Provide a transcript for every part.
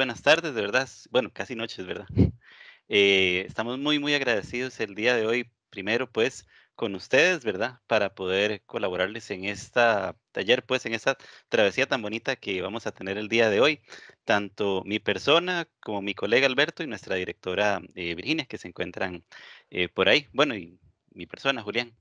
buenas tardes, de verdad. Bueno, casi noches, ¿verdad? Eh, estamos muy, muy agradecidos el día de hoy, primero pues con ustedes, ¿verdad? Para poder colaborarles en esta taller, pues en esta travesía tan bonita que vamos a tener el día de hoy, tanto mi persona como mi colega Alberto y nuestra directora eh, Virginia, que se encuentran eh, por ahí. Bueno, y mi persona, Julián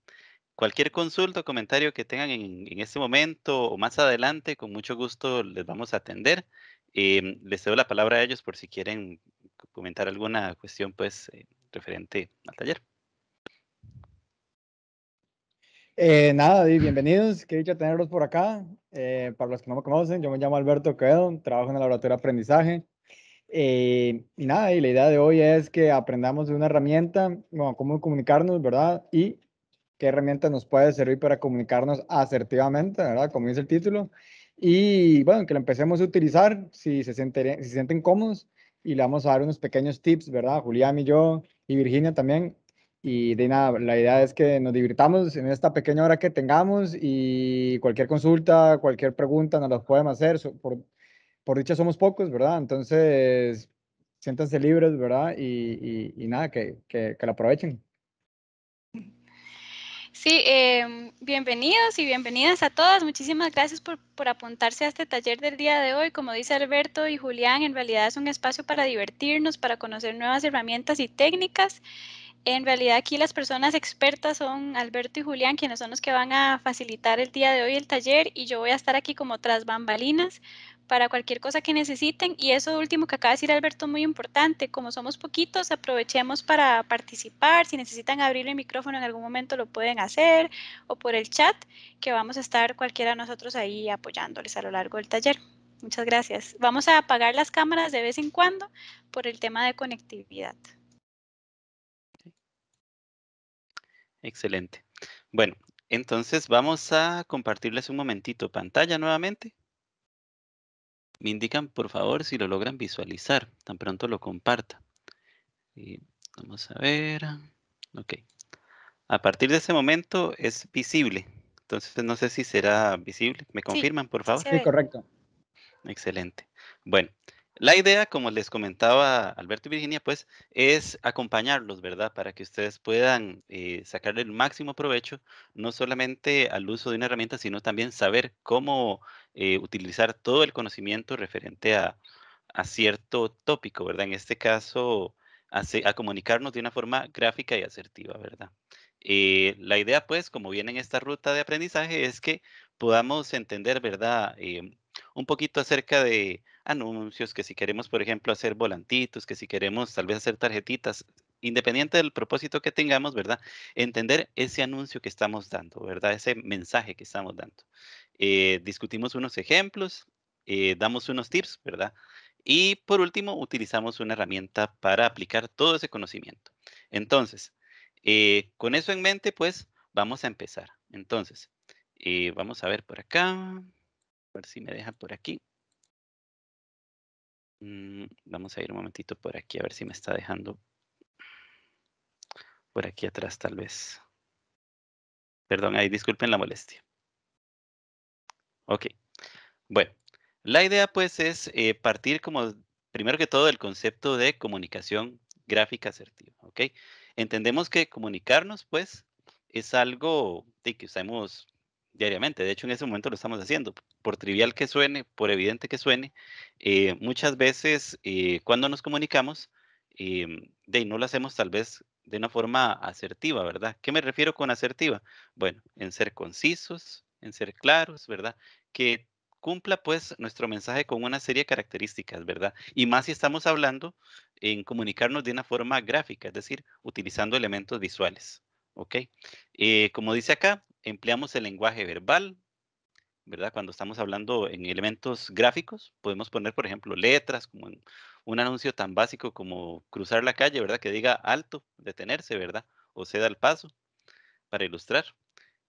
cualquier consulta o comentario que tengan en, en, este momento o más adelante, con mucho gusto les vamos a atender Em, les cedo la palabra a ellos por si quieren comentar alguna cuestión pues eh, referente al taller. Eh, nada, bienvenidos, qué dicha tenerlos por acá. Eh, para los que no me conocen, yo me llamo Alberto Quedo, trabajo en el laboratorio de aprendizaje. y nada, y la idea de hoy es que aprendamos de una herramienta, cómo comunicarnos, ¿verdad? Y qué herramienta nos puede servir para comunicarnos asertivamente, ¿verdad? Como dice el título y bueno, que lo empecemos a utilizar si se, sienten, si sienten cómodos y le vamos a dar unos pequeños tips, ¿verdad? Julián y yo y Virginia también. Y de nada, la idea es que nos divirtamos en esta pequeña hora que tengamos y cualquier consulta, cualquier pregunta nos las pueden hacer. Por, por dicha somos pocos, ¿verdad? Entonces, siéntanse libres, ¿verdad? Y, y, nada, que, que, que la aprovechen. Sí, em, bienvenidos y bienvenidas a todas. Muchísimas gracias por, por, apuntarse a este taller del día de hoy. Como dice Alberto y Julián, en realidad es un espacio para divertirnos, para conocer nuevas herramientas y técnicas. En realidad aquí las personas expertas son Alberto y Julián, quienes son los que van a facilitar el día de hoy el taller y yo voy a estar aquí como tras bambalinas para cualquier cosa que necesiten. Y eso último que acaba de decir Alberto muy importante. Como somos poquitos, aprovechemos para participar. Si necesitan abrir el micrófono en algún momento lo pueden hacer o por el chat, que vamos a estar cualquiera de nosotros ahí apoyándoles a lo largo del taller. Muchas gracias. Vamos a apagar las cámaras de vez en cuando por el tema de conectividad. Excelente. Bueno, entonces vamos a compartirles un momentito pantalla nuevamente me indican, por favor, si lo logran visualizar. Tan pronto lo comparta. Y vamos a ver. Ok. A partir de ese momento es visible. Entonces, no sé si será visible. ¿Me confirman, por favor? Sí, correcto. Excelente. Bueno, la idea, como les comentaba Alberto y Virginia, pues es acompañarlos, ¿verdad? Para que ustedes puedan sacar eh, sacarle el máximo provecho, no solamente al uso de una herramienta, sino también saber cómo eh, utilizar todo el conocimiento referente a, cierto tópico, ¿verdad? En este caso, a, comunicarnos de una forma gráfica y asertiva, ¿verdad? Eh, la idea, pues, como viene en esta ruta de aprendizaje, es que podamos entender, ¿verdad? un poquito acerca de anuncios, que si queremos, por ejemplo, hacer volantitos, que si queremos tal vez hacer tarjetitas, independiente del propósito que tengamos, ¿verdad? Entender ese anuncio que estamos dando, ¿verdad? Ese mensaje que estamos dando. Eh, discutimos unos ejemplos, eh, damos unos tips, ¿verdad? Y por último, utilizamos una herramienta para aplicar todo ese conocimiento. Entonces, eh, con eso en mente, pues, vamos a empezar. Entonces, vamos a ver por acá, a ver si me deja por aquí. Mm, vamos a ir un momentito por aquí a ver si me está dejando. Por aquí atrás tal vez. Perdón, ahí disculpen la molestia. Ok. Bueno, la idea pues es eh, partir como primero que todo del concepto de comunicación gráfica asertiva. Ok. Entendemos que comunicarnos pues es algo de que usamos diariamente. De hecho, en ese momento lo estamos haciendo. Por trivial que suene, por evidente que suene, eh, muchas veces eh, cuando nos comunicamos, eh, de, no lo hacemos tal vez de una forma asertiva, ¿verdad? ¿Qué me refiero con asertiva? Bueno, en ser concisos, en ser claros, ¿verdad? Que cumpla pues nuestro mensaje con una serie de características, ¿verdad? Y más si estamos hablando en comunicarnos de una forma gráfica, es decir, utilizando elementos visuales, ¿ok? como dice acá, empleamos el lenguaje verbal, ¿verdad? Cuando estamos hablando en elementos gráficos, podemos poner, por ejemplo, letras, como en un anuncio tan básico como cruzar la calle, ¿verdad? Que diga alto, detenerse, ¿verdad? O ceda el paso, para ilustrar.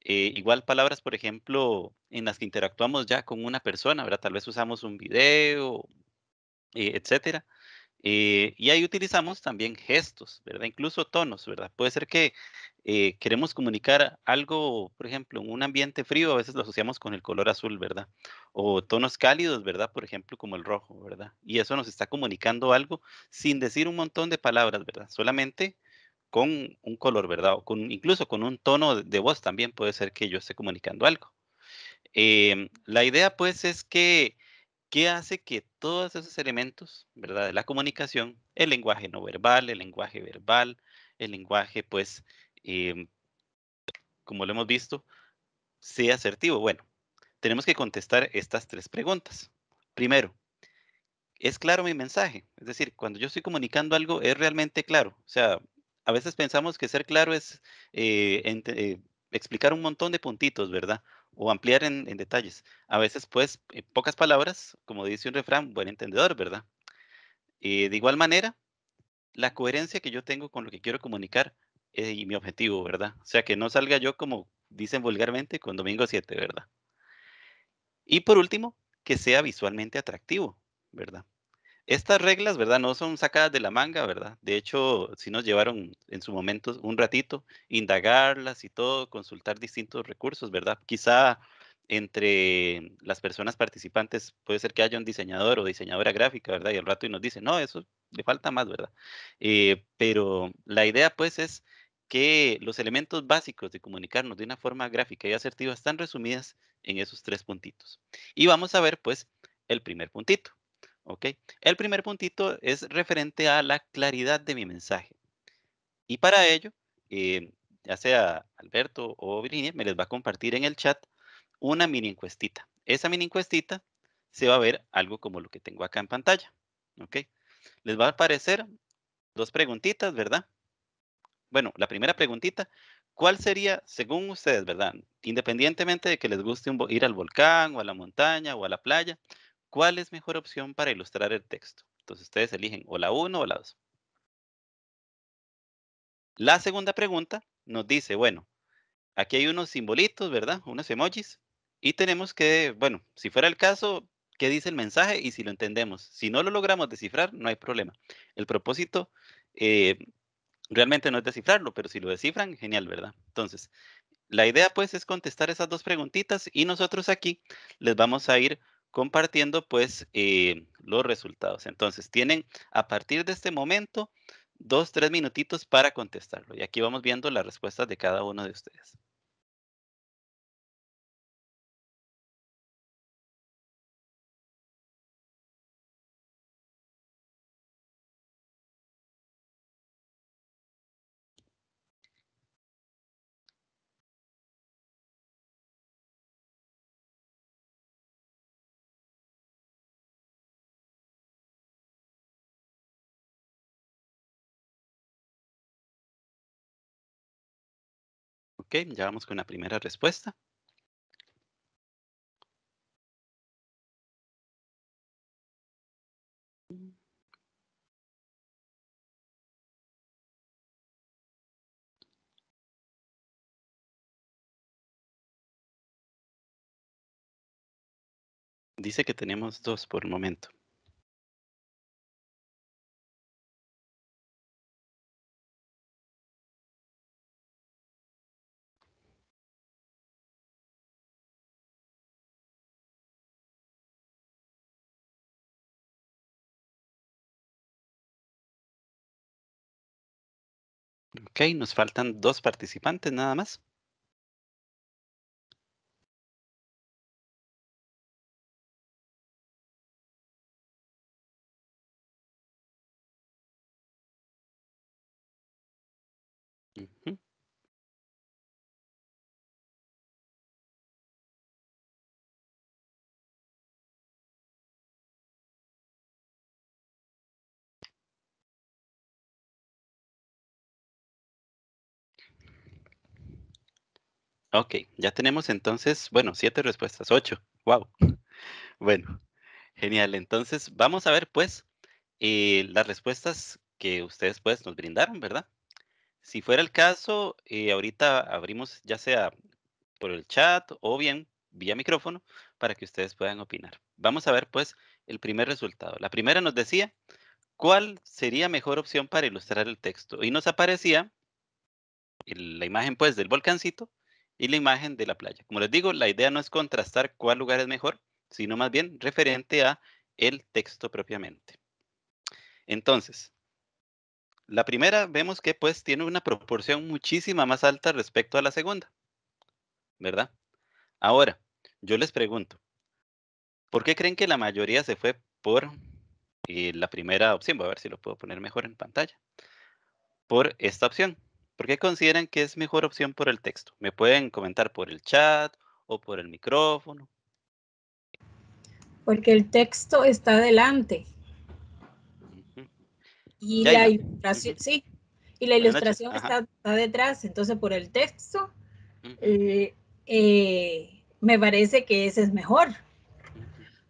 Eh, igual palabras, por ejemplo, en las que interactuamos ya con una persona, ¿verdad? Tal vez usamos un video, eh, etcétera. Eh, y ahí utilizamos también gestos, ¿verdad? Incluso tonos, ¿verdad? Puede ser que eh, queremos comunicar algo, por ejemplo, en un ambiente frío, a veces lo asociamos con el color azul, ¿verdad? O tonos cálidos, ¿verdad? Por ejemplo, como el rojo, ¿verdad? Y eso nos está comunicando algo sin decir un montón de palabras, ¿verdad? Solamente con un color, ¿verdad? O con, incluso con un tono de voz también puede ser que yo esté comunicando algo. Em, la idea, pues, es que ¿Qué hace que todos esos elementos, ¿verdad? De la comunicación, el lenguaje no verbal, el lenguaje verbal, el lenguaje, pues, em, como lo hemos visto, sea asertivo. Bueno, tenemos que contestar estas tres preguntas. Primero, ¿es claro mi mensaje? Es decir, cuando yo estoy comunicando algo, ¿es realmente claro? O sea, a veces pensamos que ser claro es eh, eh, explicar un montón de puntitos, ¿verdad? o ampliar en, detalles. A veces, pues, en pocas palabras, como dice un refrán, buen entendedor, ¿verdad? Eh, de igual manera, la coherencia que yo tengo con lo que quiero comunicar es eh, mi objetivo, ¿verdad? O sea, que no salga yo como dicen vulgarmente con domingo 7, ¿verdad? Y por último, que sea visualmente atractivo, ¿verdad? Estas reglas, ¿verdad? No son sacadas de la manga, ¿verdad? De hecho, sí nos llevaron en su momento un ratito indagarlas y todo, consultar distintos recursos, ¿verdad? Quizá entre las personas participantes puede ser que haya un diseñador o diseñadora gráfica, ¿verdad? Y al rato y nos dice, no, eso le falta más, ¿verdad? Eh, pero la idea, pues, es que los elementos básicos de comunicarnos de una forma gráfica y asertiva están resumidas en esos tres puntitos. Y vamos a ver, pues, el primer puntito el primer puntito es referente a la claridad de mi mensaje. Y para ello, em, ya sea Alberto o Virginia, me les va a compartir en el chat una mini encuestita. Esa mini encuestita se va a ver algo como lo que tengo acá en pantalla. ¿Ok? Les va a aparecer dos preguntitas, ¿verdad? Bueno, la primera preguntita, ¿cuál sería, según ustedes, verdad? Independientemente de que les guste ir al volcán o a la montaña o a la playa, ¿Cuál es mejor opción para ilustrar el texto? Entonces ustedes eligen o la 1 o la 2. La segunda pregunta nos dice, bueno, aquí hay unos simbolitos, ¿verdad? Unos emojis. Y tenemos que, bueno, si fuera el caso, ¿qué dice el mensaje? Y si lo entendemos. Si no lo logramos descifrar, no hay problema. El propósito eh, realmente no es descifrarlo, pero si lo descifran, genial, ¿verdad? Entonces, la idea pues es contestar esas dos preguntitas y nosotros aquí les vamos a ir compartiendo pues eh, los resultados. Entonces tienen a partir de este momento dos, tres minutitos para contestarlo. Y aquí vamos viendo las respuestas de cada uno de ustedes. Ok, ya vamos con la primera respuesta. Dice que tenemos dos por el momento. Ok, nos faltan dos participantes nada más. Ok, ya tenemos entonces, bueno, siete respuestas, ocho. Wow. Bueno, genial. Entonces, vamos a ver, pues, eh, las respuestas que ustedes, pues, nos brindaron, ¿verdad? Si fuera el caso, eh, ahorita abrimos ya sea por el chat o bien vía micrófono para que ustedes puedan opinar. Vamos a ver, pues, el primer resultado. La primera nos decía, ¿cuál sería mejor opción para ilustrar el texto? Y nos aparecía la imagen, pues, del volcancito y la imagen de la playa. Como les digo, la idea no es contrastar cuál lugar es mejor, sino más bien referente a el texto propiamente. Entonces, la primera vemos que pues tiene una proporción muchísima más alta respecto a la segunda, ¿verdad? Ahora, yo les pregunto, ¿por qué creen que la mayoría se fue por eh, la primera opción? Voy a ver si lo puedo poner mejor en pantalla. Por esta opción, ¿Por qué consideran que es mejor opción por el texto? ¿Me pueden comentar por el chat o por el micrófono? Porque el texto está adelante. Y la ilustración, sí, y la ilustración está, detrás. Entonces, por el texto, eh, eh, me parece que ese es mejor.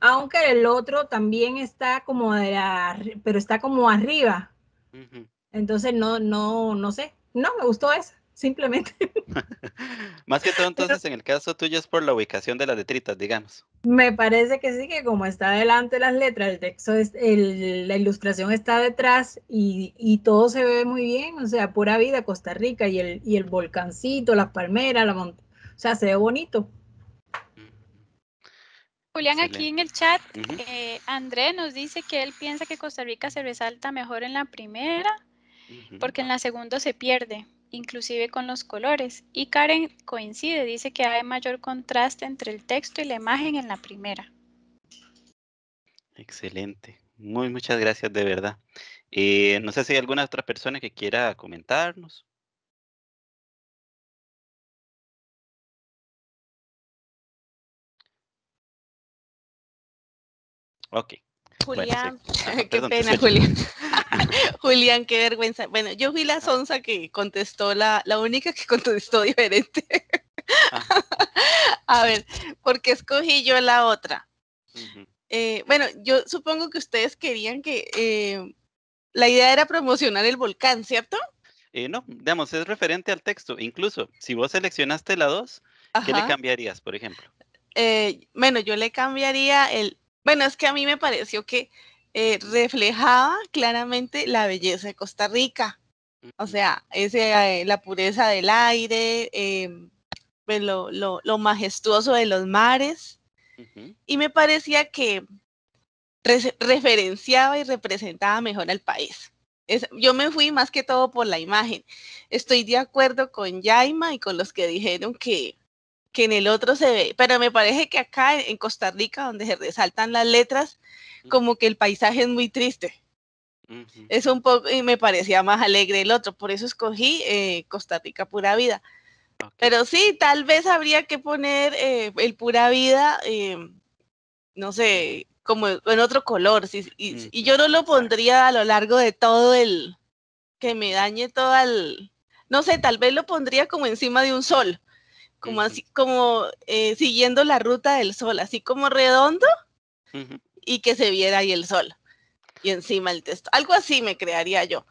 Aunque el otro también está como, de la, pero está como arriba. Entonces, no, no, no sé no, me gustó esa, simplemente. Más que todo, entonces, en el caso tuyo es por la ubicación de las letritas, digamos. Me parece que sí, que como está delante las letras, el texto, es, el, la ilustración está detrás y, todo se ve muy bien, o sea, pura vida Costa Rica y el, y el volcancito, las palmeras, la o sea, se ve bonito. Julián, aquí en el chat, eh, André nos dice que él piensa que Costa Rica se resalta mejor en la primera porque en la segunda se pierde, inclusive con los colores. Y Karen coincide, dice que hay mayor contraste entre el texto y la imagen en la primera. Excelente. Muy muchas gracias de verdad. Eh, no sé si hay alguna otra persona que quiera comentarnos. Ok. Julián, ah, qué pena, Julián. Julián, qué vergüenza. Bueno, yo fui la ah. sonza que contestó, la, la única que contestó diferente. A ver, porque escogí yo la otra. Eh, bueno, yo supongo que ustedes querían que eh, la idea era promocionar el volcán, ¿cierto? Eh, no, digamos, es referente al texto. Incluso, si vos seleccionaste la 2, ¿qué le cambiarías, por ejemplo? bueno, yo le cambiaría el... Bueno, es que a mí me pareció que eh, reflejaba claramente la belleza de Costa Rica. O sea, ese, eh, la pureza del aire, em, pues, lo, majestuoso de los mares. Y me parecía que referenciaba y representaba mejor al país. yo me fui más que todo por la imagen. Estoy de acuerdo con Yaima y con los que dijeron que, que en el otro se ve, pero me parece que acá en Costa Rica, donde se resaltan las letras, como que el paisaje es muy triste. Es un poco, y me parecía más alegre el otro, por eso escogí eh, Costa Rica Pura Vida. Pero sí, tal vez habría que poner eh, el Pura Vida, eh, no sé, como en otro color, mm, y, yo no lo pondría a lo largo de todo el, que me dañe todo el, no sé, tal vez lo pondría como encima de un sol como así, como eh, siguiendo la ruta del sol, así como redondo y que se viera ahí el sol y encima el texto. Algo así me crearía yo.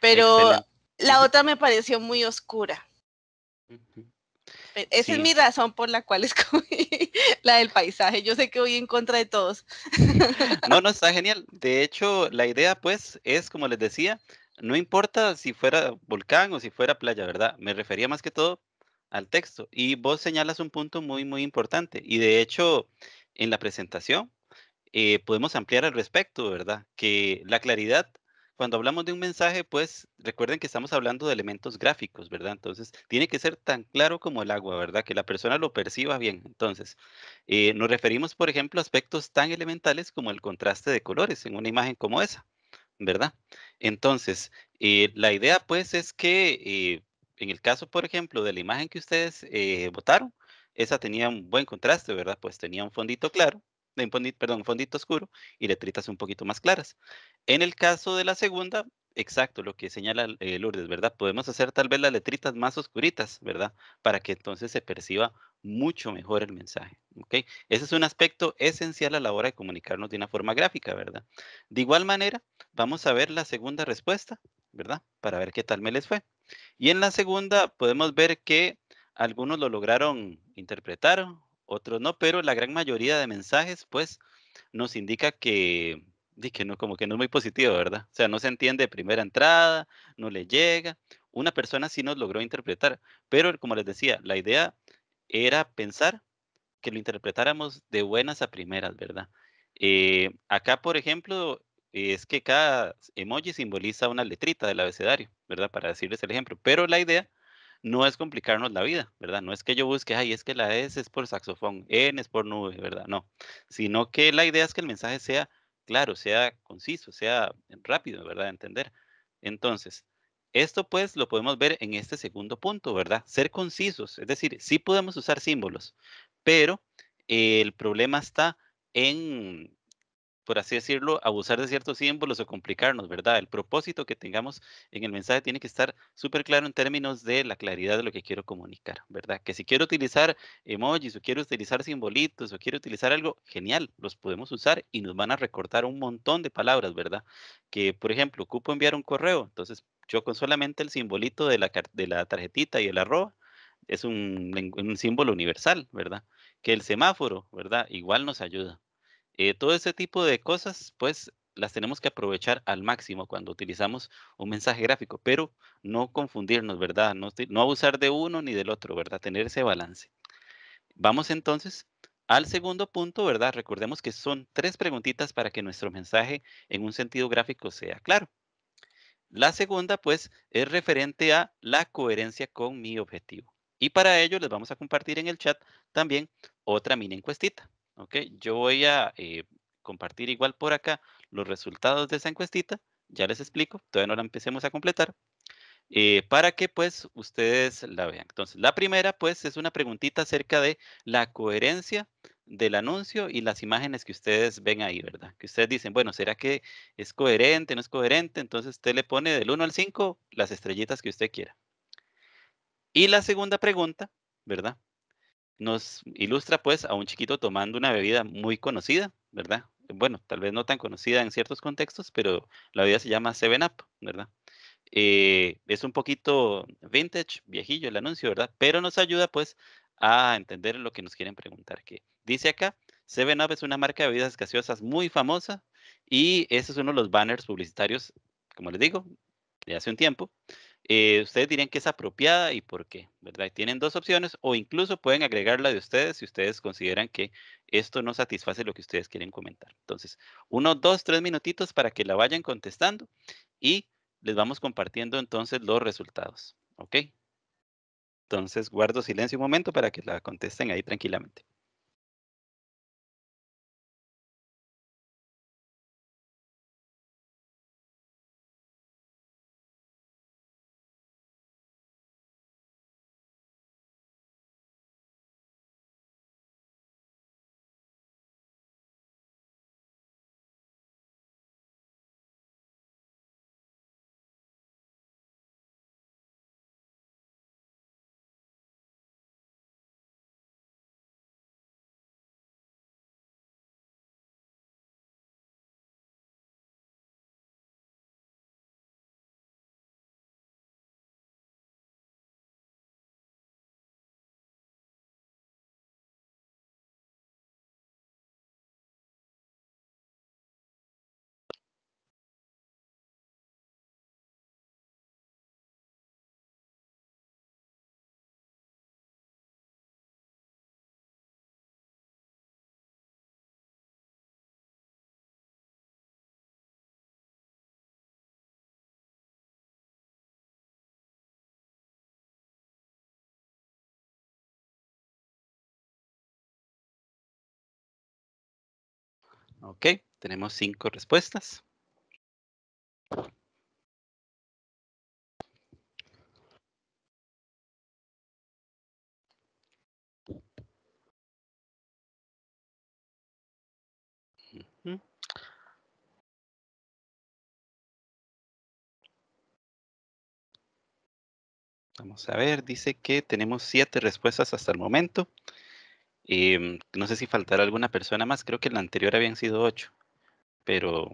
Pero la otra me pareció muy oscura. E-, esa es mi razón por la cual escogí la del paisaje. Yo sé que voy en contra de todos. No, no, está genial. De hecho, la idea pues es, como les decía, no importa si fuera volcán o si fuera playa, ¿verdad? Me refería más que todo al texto. Y vos señalas un punto muy, muy importante. Y de hecho, en la presentación eh, podemos ampliar al respecto, ¿verdad? Que la claridad, cuando hablamos de un mensaje, pues recuerden que estamos hablando de elementos gráficos, ¿verdad? Entonces, tiene que ser tan claro como el agua, ¿verdad? Que la persona lo perciba bien. Entonces, eh, nos referimos, por ejemplo, a aspectos tan elementales como el contraste de colores en una imagen como esa, ¿verdad? Entonces, eh, la idea, pues, es que en el caso, por ejemplo, de la imagen que ustedes votaron, eh, esa tenía un buen contraste, ¿verdad? Pues tenía un fondito claro, perdón, un fondito oscuro y letritas un poquito más claras. En el caso de la segunda, exacto, lo que señala eh, Lourdes, ¿verdad? Podemos hacer tal vez las letritas más oscuritas, ¿verdad? Para que entonces se perciba mucho mejor el mensaje, ¿ok? Ese es un aspecto esencial a la hora de comunicarnos de una forma gráfica, ¿verdad? De igual manera, vamos a ver la segunda respuesta, ¿verdad? Para ver qué tal me les fue. Y en la segunda podemos ver que algunos lo lograron interpretar, otros no, pero la gran mayoría de mensajes pues nos indica que, que no, como que no es muy positivo, ¿verdad? O sea, no se entiende primera entrada, no le llega. Una persona sí nos logró interpretar, pero como les decía, la idea era pensar que lo interpretáramos de buenas a primeras, ¿verdad? Eh, acá, por ejemplo, es que cada emoji simboliza una letrita del abecedario, ¿verdad? Para decirles el ejemplo. Pero la idea no es complicarnos la vida, ¿verdad? No es que yo busque, ay, es que la S es por saxofón, N es por nube, ¿verdad? No, sino que la idea es que el mensaje sea claro, sea conciso, sea rápido, ¿verdad? entender. Entonces, esto pues lo podemos ver en este segundo punto, ¿verdad? Ser concisos, es decir, sí podemos usar símbolos, pero el problema está en por así decirlo, abusar de ciertos símbolos o complicarnos, ¿verdad? El propósito que tengamos en el mensaje tiene que estar súper claro en términos de la claridad de lo que quiero comunicar, ¿verdad? Que si quiero utilizar emojis o quiero utilizar simbolitos o quiero utilizar algo, genial, los podemos usar y nos van a recortar un montón de palabras, ¿verdad? Que, por ejemplo, ocupo enviar un correo, entonces yo con solamente el simbolito de la, de la tarjetita y el arroba, es un, un símbolo universal, ¿verdad? Que el semáforo, ¿verdad? Igual nos ayuda. Eh, todo ese tipo de cosas, pues las tenemos que aprovechar al máximo cuando utilizamos un mensaje gráfico, pero no confundirnos, ¿verdad? No, no abusar de uno ni del otro, ¿verdad? Tener ese balance. Vamos entonces al segundo punto, ¿verdad? Recordemos que son tres preguntitas para que nuestro mensaje en un sentido gráfico sea claro. La segunda, pues, es referente a la coherencia con mi objetivo. Y para ello les vamos a compartir en el chat también otra mini encuestita. ¿ok? Yo voy a eh, compartir igual por acá los resultados de esa encuestita, ya les explico, todavía no la empecemos a completar, eh, para que pues ustedes la vean. Entonces, la primera pues es una preguntita acerca de la coherencia del anuncio y las imágenes que ustedes ven ahí, ¿verdad? Que ustedes dicen, bueno, ¿será que es coherente, no es coherente? Entonces usted le pone del 1 al 5 las estrellitas que usted quiera. Y la segunda pregunta, ¿verdad? nos ilustra pues a un chiquito tomando una bebida muy conocida, ¿verdad? Bueno, tal vez no tan conocida en ciertos contextos, pero la bebida se llama Seven Up, ¿verdad? Eh, es un poquito vintage, viejillo el anuncio, ¿verdad? Pero nos ayuda pues a entender lo que nos quieren preguntar. Que dice acá, Seven Up es una marca de bebidas gaseosas muy famosa y ese es uno de los banners publicitarios, como les digo, de hace un tiempo. Eh, ustedes dirían que es apropiada y por qué, ¿verdad? tienen dos opciones o incluso pueden agregar la de ustedes si ustedes consideran que esto no satisface lo que ustedes quieren comentar. Entonces, unos dos, tres minutitos para que la vayan contestando y les vamos compartiendo entonces los resultados, ¿ok? Entonces, guardo silencio un momento para que la contesten ahí tranquilamente. Okay, tenemos cinco respuestas. Vamos a ver, dice que tenemos siete respuestas hasta el momento. Mm, no sé si faltará alguna persona más, creo que en la anterior habían sido ocho, pero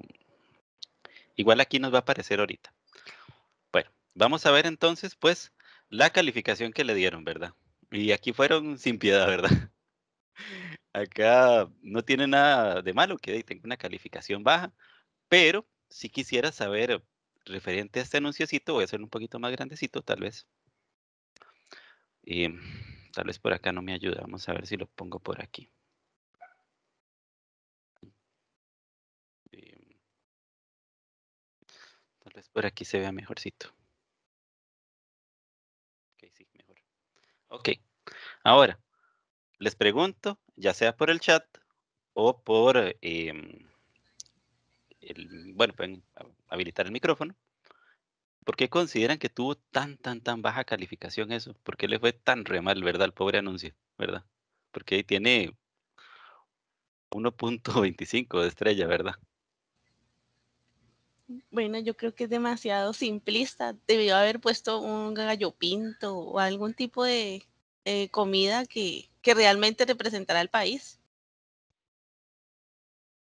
igual aquí nos va a aparecer ahorita. Bueno, vamos a ver entonces, pues, la calificación que le dieron, ¿verdad? Y aquí fueron sin piedad, ¿verdad? Acá no tiene nada de malo que tenga una calificación baja, pero si quisiera saber referente a este anunciocito, voy a hacerlo un poquito más grandecito, tal vez. Tal vez por acá no me ayuda. Vamos a ver si lo pongo por aquí. Em, tal vez por aquí se vea mejorcito. Ok, sí, mejor. Ok, ahora les pregunto, ya sea por el chat o por, em, el, bueno, pueden habilitar el micrófono. ¿Por qué consideran que tuvo tan, tan, tan baja calificación eso? ¿Por qué le fue tan re mal, verdad, el pobre anuncio, verdad? Porque ahí tiene 1.25 de estrella, ¿verdad? Bueno, yo creo que es demasiado simplista. Debió haber puesto un gallo pinto o algún tipo de eh, comida que, realmente representara al país.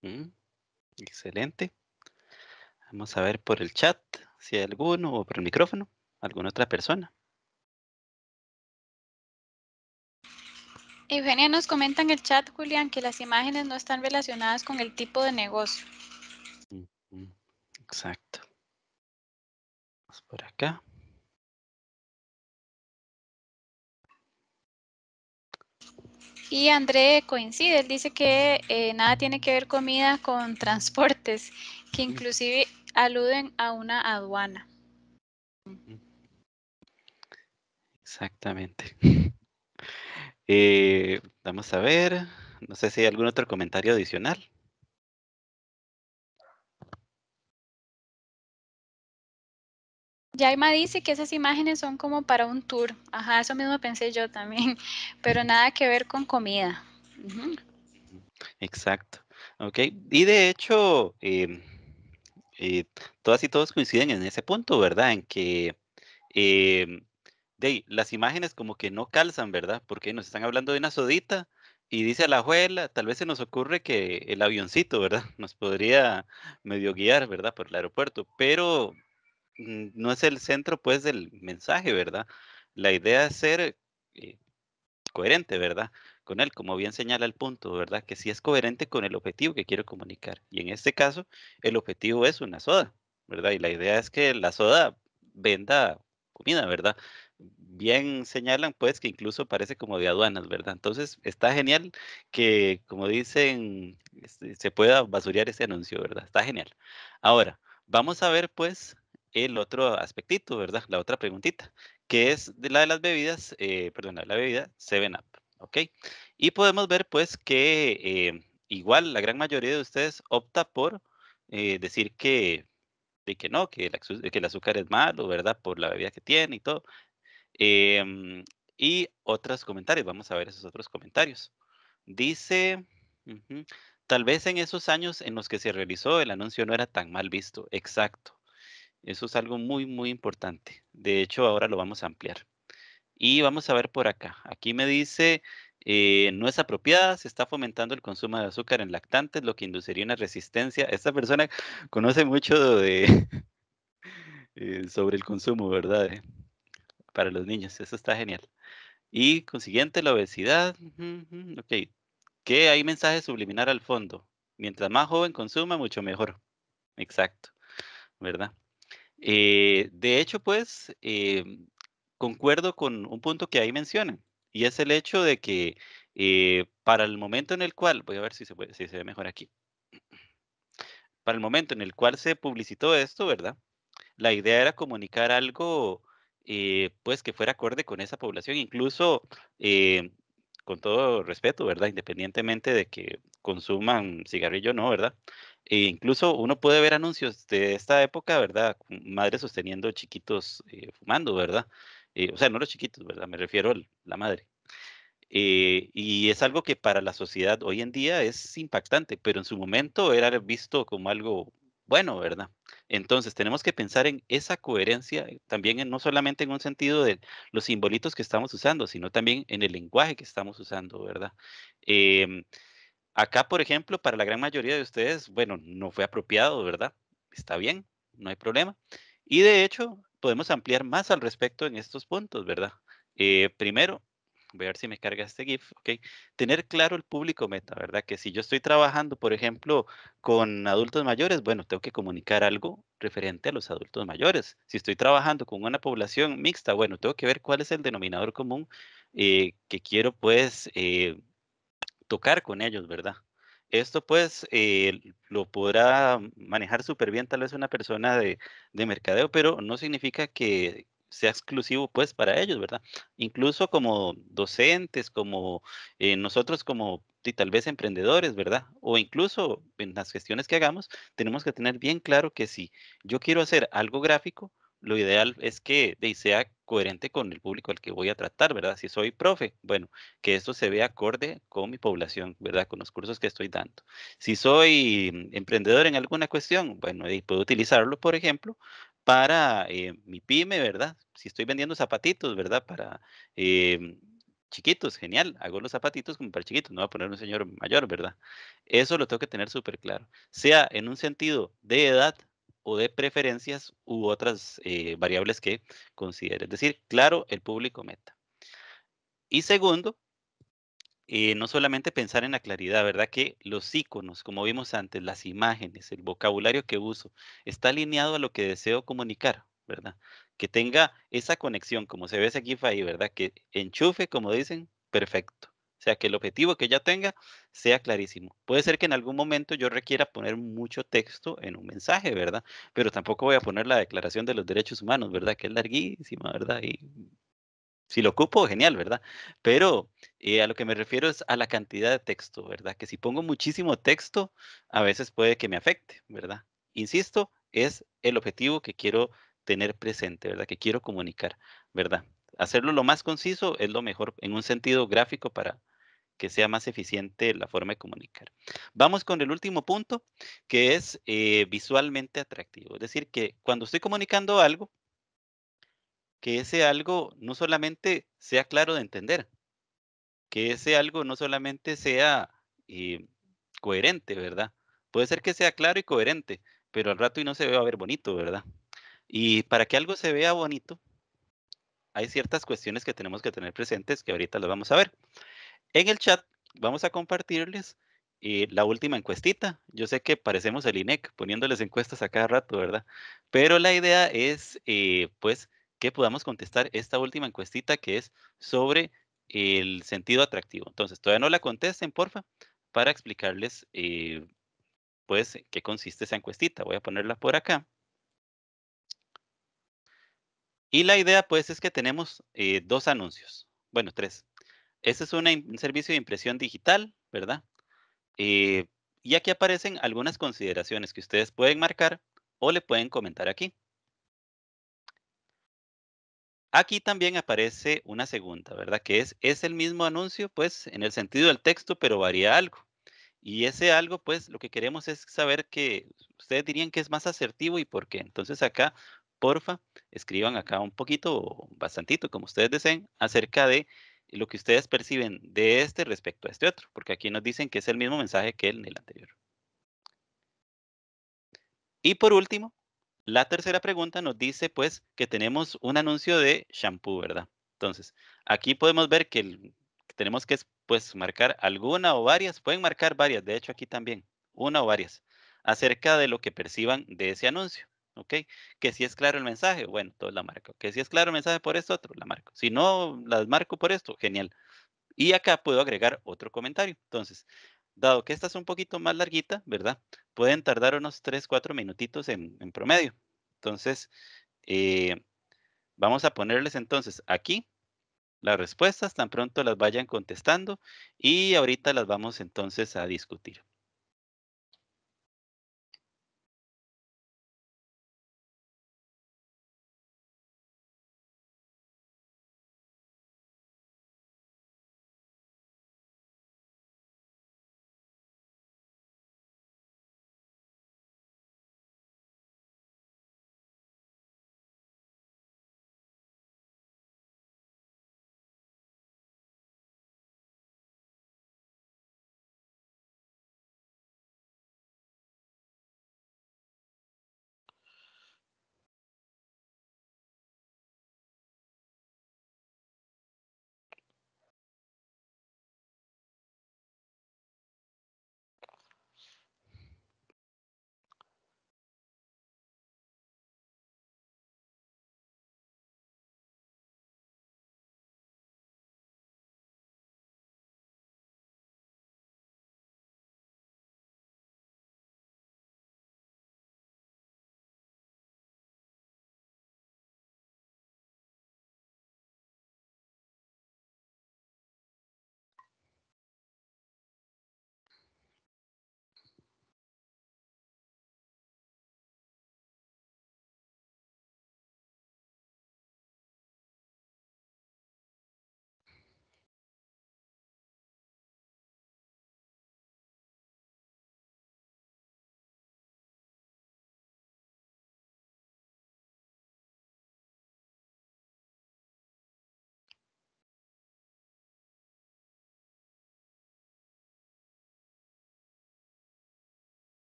Mm, excelente. Vamos a ver por el chat si hay alguno, o por el micrófono, alguna otra persona. Eugenia nos comenta en el chat, Julián, que las imágenes no están relacionadas con el tipo de negocio. Exacto. Vamos por acá. Y André coincide, él dice que eh, nada tiene que ver comida con transportes, que inclusive aluden a una aduana. Exactamente. Eh, vamos a ver, no sé si hay algún otro comentario adicional. Yaima dice que esas imágenes son como para un tour. Ajá, eso mismo pensé yo también, pero nada que ver con comida. Exacto. Ok, y de hecho, em, eh, todas y todos coinciden en ese punto, ¿verdad? En que em, las imágenes como que no calzan, ¿verdad? Porque nos están hablando de una sodita y dice a la abuela, tal vez se nos ocurre que el avioncito, ¿verdad? Nos podría medio guiar, ¿verdad? Por el aeropuerto, pero mm, no es el centro, pues, del mensaje, ¿verdad? La idea es ser eh, coherente, ¿verdad? con él, como bien señala el punto, ¿verdad? Que sí es coherente con el objetivo que quiero comunicar. Y en este caso, el objetivo es una soda, ¿verdad? Y la idea es que la soda venda comida, ¿verdad? Bien señalan, pues, que incluso parece como de aduanas, ¿verdad? Entonces, está genial que, como dicen, este, se pueda basurear ese anuncio, ¿verdad? Está genial. Ahora, vamos a ver, pues, el otro aspectito, ¿verdad? La otra preguntita, que es de la de las bebidas, eh, perdón, la de la bebida Seven Up. ¿ok? Y podemos ver pues que em, igual la gran mayoría de ustedes opta por eh, decir que, que no, que el, azúcar es malo, ¿verdad? Por la bebida que tiene y todo. Em, y otros comentarios, vamos a ver esos otros comentarios. Dice, tal vez en esos años en los que se realizó el anuncio no era tan mal visto, exacto. Eso es algo muy, muy importante. De hecho, ahora lo vamos a ampliar. Y vamos a ver por acá. Aquí me dice, eh, no es apropiada, se está fomentando el consumo de azúcar en lactantes, lo que induciría una resistencia. Esta persona conoce mucho eh, sobre el consumo, ¿verdad? Eh, para los niños, eso está genial. Y consiguiente, la obesidad. ok. Que hay mensajes subliminar al fondo. Mientras más joven consuma, mucho mejor. Exacto. ¿Verdad? de hecho, pues, em, concuerdo con un punto que ahí mencionan, y es el hecho de que eh, para el momento en el cual, voy a ver si se, ve mejor aquí, para el momento en el cual se publicitó esto, ¿verdad? La idea era comunicar algo, eh, pues, que fuera acorde con esa población, incluso, eh, con todo respeto, ¿verdad? Independientemente de que consuman cigarrillo o no, ¿verdad? E incluso uno puede ver anuncios de esta época, ¿verdad? Madres sosteniendo chiquitos fumando, ¿verdad? Eh, o sea, no los chiquitos, ¿verdad? Me refiero a la madre. Eh, y es algo que para la sociedad hoy en día es impactante, pero en su momento era visto como algo bueno, ¿verdad? Entonces tenemos que pensar en esa coherencia eh, también, no solamente en un sentido de los simbolitos que estamos usando, sino también en el lenguaje que estamos usando, ¿verdad? Em, acá, por ejemplo, para la gran mayoría de ustedes, bueno, no fue apropiado, ¿verdad? Está bien, no hay problema. Y de hecho, podemos ampliar más al respecto en estos puntos, ¿verdad? Eh, primero, voy a ver si me carga este GIF, ¿ok? Tener claro el público meta, ¿verdad? Que si yo estoy trabajando, por ejemplo, con adultos mayores, bueno, tengo que comunicar algo referente a los adultos mayores. Si estoy trabajando con una población mixta, bueno, tengo que ver cuál es el denominador común eh, que quiero, pues, eh, tocar con ellos, ¿verdad? Esto pues eh, lo podrá manejar súper bien tal vez una persona de, mercadeo, pero no significa que, sea exclusivo pues para ellos, ¿verdad? Incluso como docentes, como eh, nosotros como tal vez emprendedores, ¿verdad? O incluso en las gestiones que hagamos, tenemos que tener bien claro que si yo quiero hacer algo gráfico, lo ideal es que sea coherente con el público al que voy a tratar, ¿verdad? Si soy profe, bueno, que esto se vea acorde con mi población, ¿verdad? Con los cursos que estoy dando. Si soy mm, emprendedor en alguna cuestión, bueno, puedo utilizarlo, por ejemplo, para eh, mi pyme, ¿verdad? Si estoy vendiendo zapatitos, ¿verdad? Para eh, mm, chiquitos, genial, hago los zapatitos como para chiquitos, no voy a poner un señor mayor, ¿verdad? Eso lo tengo que tener súper claro. Sea en un sentido de edad, o de preferencias u otras eh, variables que considere. Es decir, claro, el público meta. Y segundo, eh, no solamente pensar en la claridad, ¿verdad? Que los iconos, como vimos antes, las imágenes, el vocabulario que uso, está alineado a lo que deseo comunicar, ¿verdad? Que tenga esa conexión, como se ve ese GIF ahí, ¿verdad? Que enchufe, como dicen, perfecto sea, que el objetivo que ella tenga sea clarísimo. Puede ser que en algún momento yo requiera poner mucho texto en un mensaje, ¿verdad? Pero tampoco voy a poner la Declaración de los Derechos Humanos, ¿verdad? Que es larguísima, ¿verdad? Y si lo ocupo, genial, ¿verdad? Pero eh, a lo que me refiero es a la cantidad de texto, ¿verdad? Que si pongo muchísimo texto, a veces puede que me afecte, ¿verdad? Insisto, es el objetivo que quiero tener presente, ¿verdad? Que quiero comunicar, ¿verdad? Hacerlo lo más conciso es lo mejor en un sentido gráfico para, que sea más eficiente la forma de comunicar. Vamos con el último punto, que es eh, visualmente atractivo. Es decir, que cuando estoy comunicando algo, que ese algo no solamente sea claro de entender, que ese algo no solamente sea eh, coherente, ¿verdad? Puede ser que sea claro y coherente, pero al rato y no se vea ver bonito, ¿verdad? Y para que algo se vea bonito, hay ciertas cuestiones que tenemos que tener presentes que ahorita lo vamos a ver. En el chat vamos a compartirles eh, la última encuestita. Yo sé que parecemos el INEC poniéndoles encuestas a cada rato, ¿verdad? Pero la idea es, eh, pues, que podamos contestar esta última encuestita que es sobre el sentido atractivo. Entonces, todavía no la contesten, porfa, para explicarles, eh, pues, qué consiste esa encuestita. Voy a ponerla por acá. Y la idea, pues, es que tenemos dos anuncios. Bueno, tres. Este es un servicio de impresión digital, ¿verdad? Eh, y aquí aparecen algunas consideraciones que ustedes pueden marcar o le pueden comentar aquí. Aquí también aparece una segunda, ¿verdad? Que es, es el mismo anuncio, pues, en el sentido del texto, pero varía algo. Y ese algo, pues, lo que queremos es saber que ustedes dirían que es más asertivo y por qué. Entonces acá, porfa, escriban acá un poquito o bastantito, como ustedes deseen, acerca de lo que ustedes perciben de este respecto a este otro, porque aquí nos dicen que es el mismo mensaje que el en anterior. Y por último, la tercera pregunta nos dice pues que tenemos un anuncio de shampoo, ¿verdad? Entonces, aquí podemos ver que, que tenemos que pues marcar alguna o varias, pueden marcar varias, de hecho aquí también, una o varias, acerca de lo que perciban de ese anuncio. ¿ok? Que si es claro el mensaje, bueno, entonces la marco. Que si es claro el mensaje por esto, otro, la marco. Si no, las marco por esto, genial. Y acá puedo agregar otro comentario. Entonces, dado que esta es un poquito más larguita, ¿verdad? Pueden tardar unos 3, 4 minutitos en, promedio. Entonces, eh, vamos a ponerles entonces aquí las respuestas, tan pronto las vayan contestando y ahorita las vamos entonces a discutir.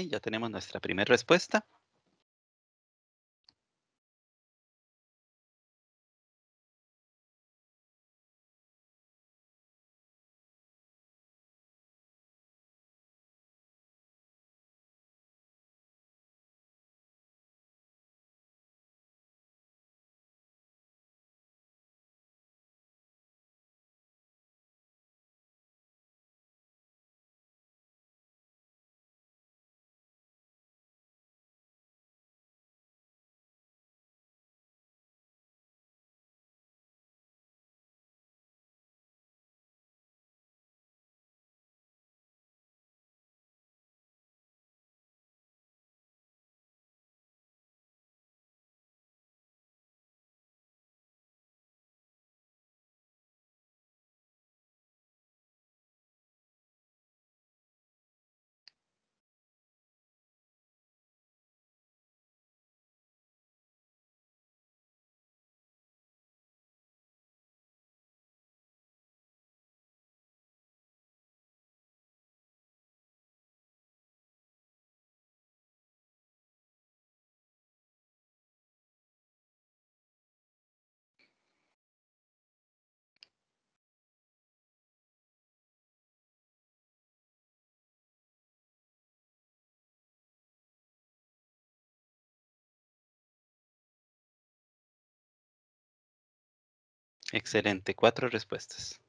ya tenemos nuestra primera respuesta. Excelente, cuatro respuestas.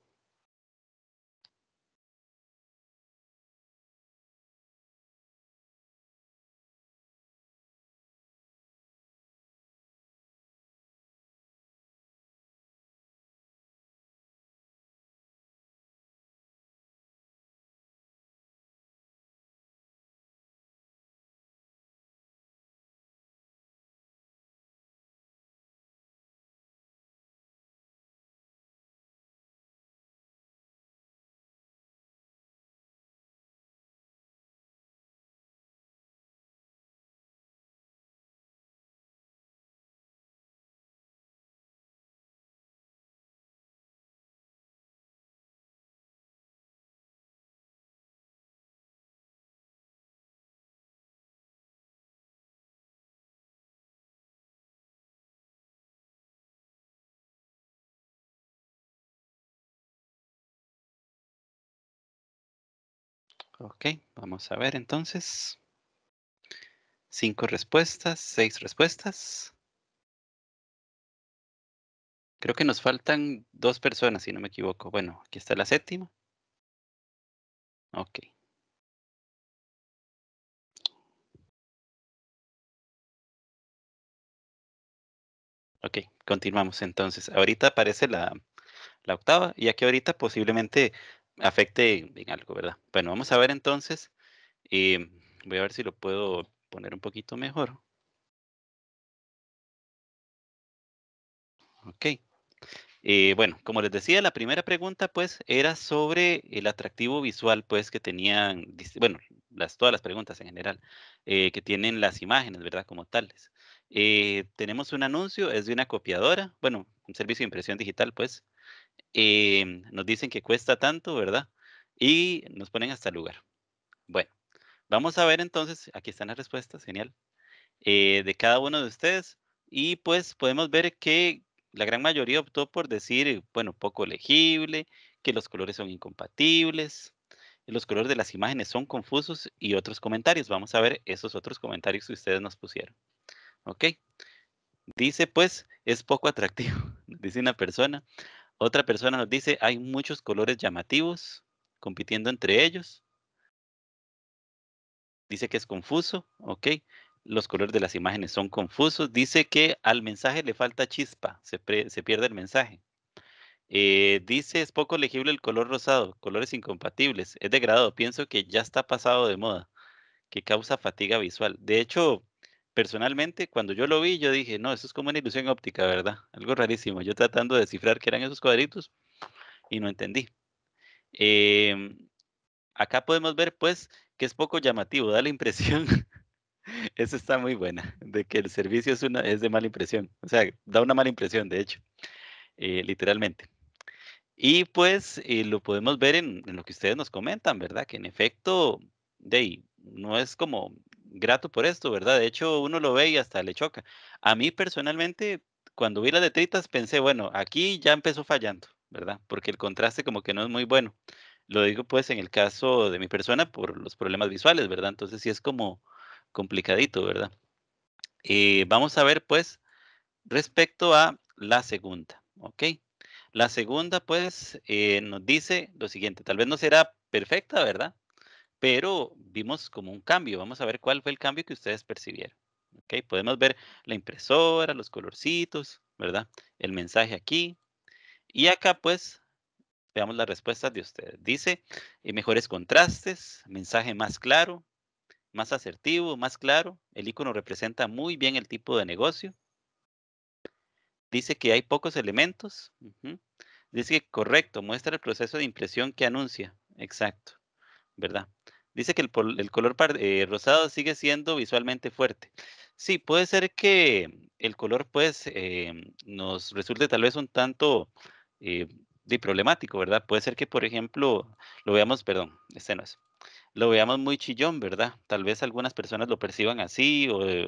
Ok, vamos a ver entonces. Cinco respuestas, seis respuestas. Creo que nos faltan dos personas, si no me equivoco. Bueno, aquí está la séptima. Ok. Ok, continuamos entonces. Ahorita aparece la, octava y aquí ahorita posiblemente afecte en algo, ¿verdad? Bueno, vamos a ver entonces. Eh, voy a ver si lo puedo poner un poquito mejor. Ok. Eh, bueno, como les decía, la primera pregunta pues era sobre el atractivo visual pues que tenían, bueno, las, todas las preguntas en general, eh, que tienen las imágenes, ¿verdad? Como tales. tenemos un anuncio, es de una copiadora, bueno, un servicio de impresión digital pues, eh, nos dicen que cuesta tanto, ¿verdad? Y nos ponen hasta el lugar. Bueno, vamos a ver entonces, aquí están las respuestas, genial, eh, de cada uno de ustedes. Y pues podemos ver que la gran mayoría optó por decir, bueno, poco legible, que los colores son incompatibles, los colores de las imágenes son confusos y otros comentarios. Vamos a ver esos otros comentarios que ustedes nos pusieron. Ok. Dice, pues, es poco atractivo, dice una persona. Otra persona nos dice, hay muchos colores llamativos compitiendo entre ellos. Dice que es confuso, ok. Los colores de las imágenes son confusos. Dice que al mensaje le falta chispa, se, pierde el mensaje. Eh, dice, es poco legible el color rosado, colores incompatibles, es degradado, pienso que ya está pasado de moda, que causa fatiga visual. De hecho, personalmente, cuando yo lo vi, yo dije, no, eso es como una ilusión óptica, ¿verdad? Algo rarísimo. Yo tratando de descifrar qué eran esos cuadritos y no entendí. Em, acá podemos ver, pues, que es poco llamativo, da la impresión. eso está muy buena, de que el servicio es, una, es de mala impresión. O sea, da una mala impresión, de hecho, eh, literalmente. Y pues eh, lo podemos ver en, lo que ustedes nos comentan, ¿verdad? Que en efecto, de no es como grato por esto, ¿verdad? De hecho, uno lo ve y hasta le choca. A mí personalmente, cuando vi las detritas, pensé, bueno, aquí ya empezó fallando, ¿verdad? Porque el contraste como que no es muy bueno. Lo digo pues en el caso de mi persona por los problemas visuales, ¿verdad? Entonces sí es como complicadito, ¿verdad? Eh, vamos a ver pues respecto a la segunda, ¿ok? La segunda pues eh, nos dice lo siguiente, tal vez no será perfecta, ¿verdad? pero vimos como un cambio. Vamos a ver cuál fue el cambio que ustedes percibieron. ¿okay? Podemos ver la impresora, los colorcitos, ¿verdad? El mensaje aquí. Y acá, pues, veamos las respuestas de ustedes. Dice, eh, mejores contrastes, mensaje más claro, más asertivo, más claro. El icono representa muy bien el tipo de negocio. Dice que hay pocos elementos. Dice que correcto, muestra el proceso de impresión que anuncia. Exacto, ¿verdad? Dice que el, color eh, rosado sigue siendo visualmente fuerte. Sí, puede ser que el color pues em, nos resulte tal vez un tanto eh, problemático, ¿verdad? Puede ser que, por ejemplo, lo veamos, perdón, este no es, lo veamos muy chillón, ¿verdad? Tal vez algunas personas lo perciban así, eh,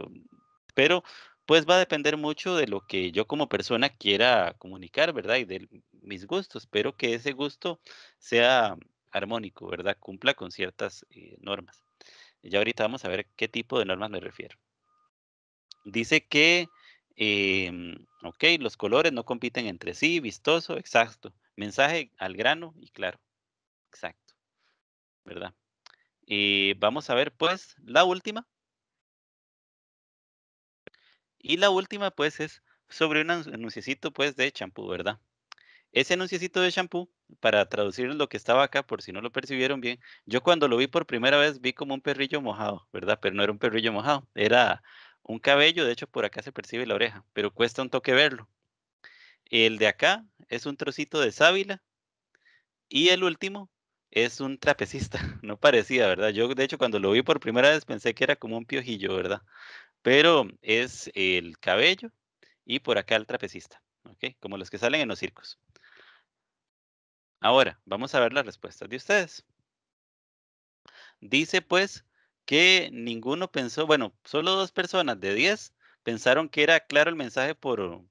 pero pues va a depender mucho de lo que yo como persona quiera comunicar, ¿verdad? Y de mis gustos. pero que ese gusto sea armónico, ¿verdad? Cumpla con ciertas eh, normas. Ya ahorita vamos a ver qué tipo de normas me refiero. Dice que, em, ok, los colores no compiten entre sí, vistoso, exacto. Mensaje al grano y claro, exacto, ¿verdad? y eh, vamos a ver pues la última. Y la última pues es sobre un anunciecito pues de champú, ¿verdad? Ese anunciecito de shampoo, para traducir lo que estaba acá, por si no lo percibieron bien, yo cuando lo vi por primera vez vi como un perrillo mojado, ¿verdad? Pero no era un perrillo mojado, era un cabello, de hecho por acá se percibe la oreja, pero cuesta un toque verlo. El de acá es un trocito de sábila y el último es un trapecista, no parecía, ¿verdad? Yo de hecho cuando lo vi por primera vez pensé que era como un piojillo, ¿verdad? Pero es el cabello y por acá el trapecista, ¿ok? Como los que salen en los circos. Ahora, vamos a ver las respuestas de ustedes. Dice pues que ninguno pensó, bueno, solo dos personas de 10 pensaron que era claro el mensaje por,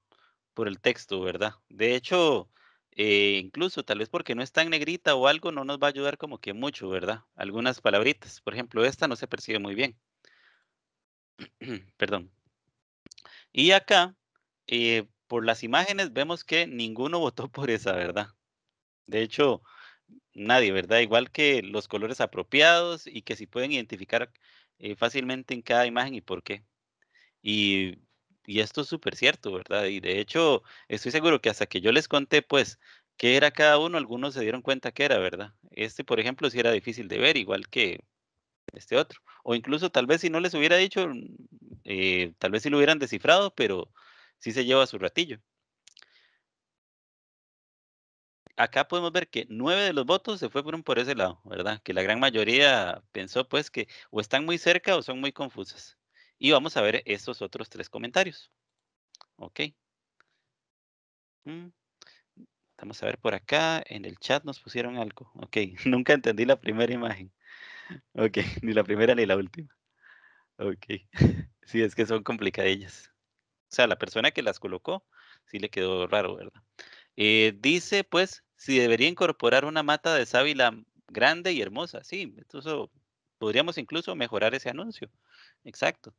el texto, ¿verdad? De hecho, eh, incluso tal vez porque no está en negrita o algo, no nos va a ayudar como que mucho, ¿verdad? Algunas palabritas. Por ejemplo, esta no se percibe muy bien. Perdón. Y acá, eh, por las imágenes, vemos que ninguno votó por esa, ¿verdad? De hecho, nadie, ¿verdad? Igual que los colores apropiados y que si pueden identificar eh, fácilmente en cada imagen y por qué. Y, esto es súper cierto, ¿verdad? Y de hecho, estoy seguro que hasta que yo les conté, pues, qué era cada uno, algunos se dieron cuenta que era, ¿verdad? Este, por ejemplo, sí era difícil de ver, igual que este otro. O incluso tal vez si no les hubiera dicho, mm, eh, tal vez si lo hubieran descifrado, pero sí se lleva su ratillo acá podemos ver que nueve de los votos se fueron por ese lado, ¿verdad? Que la gran mayoría pensó pues que o están muy cerca o son muy confusas. Y vamos a ver esos otros tres comentarios. Ok. Mm. Vamos a ver por acá, en el chat nos pusieron algo. Ok, nunca entendí la primera imagen. Ok, ni la primera ni la última. Ok, sí, es que son complicadillas. O sea, la persona que las colocó sí le quedó raro, ¿verdad? Eh, dice, pues, si debería incorporar una mata de sábila grande y hermosa. Sí, entonces podríamos incluso mejorar ese anuncio. Exacto.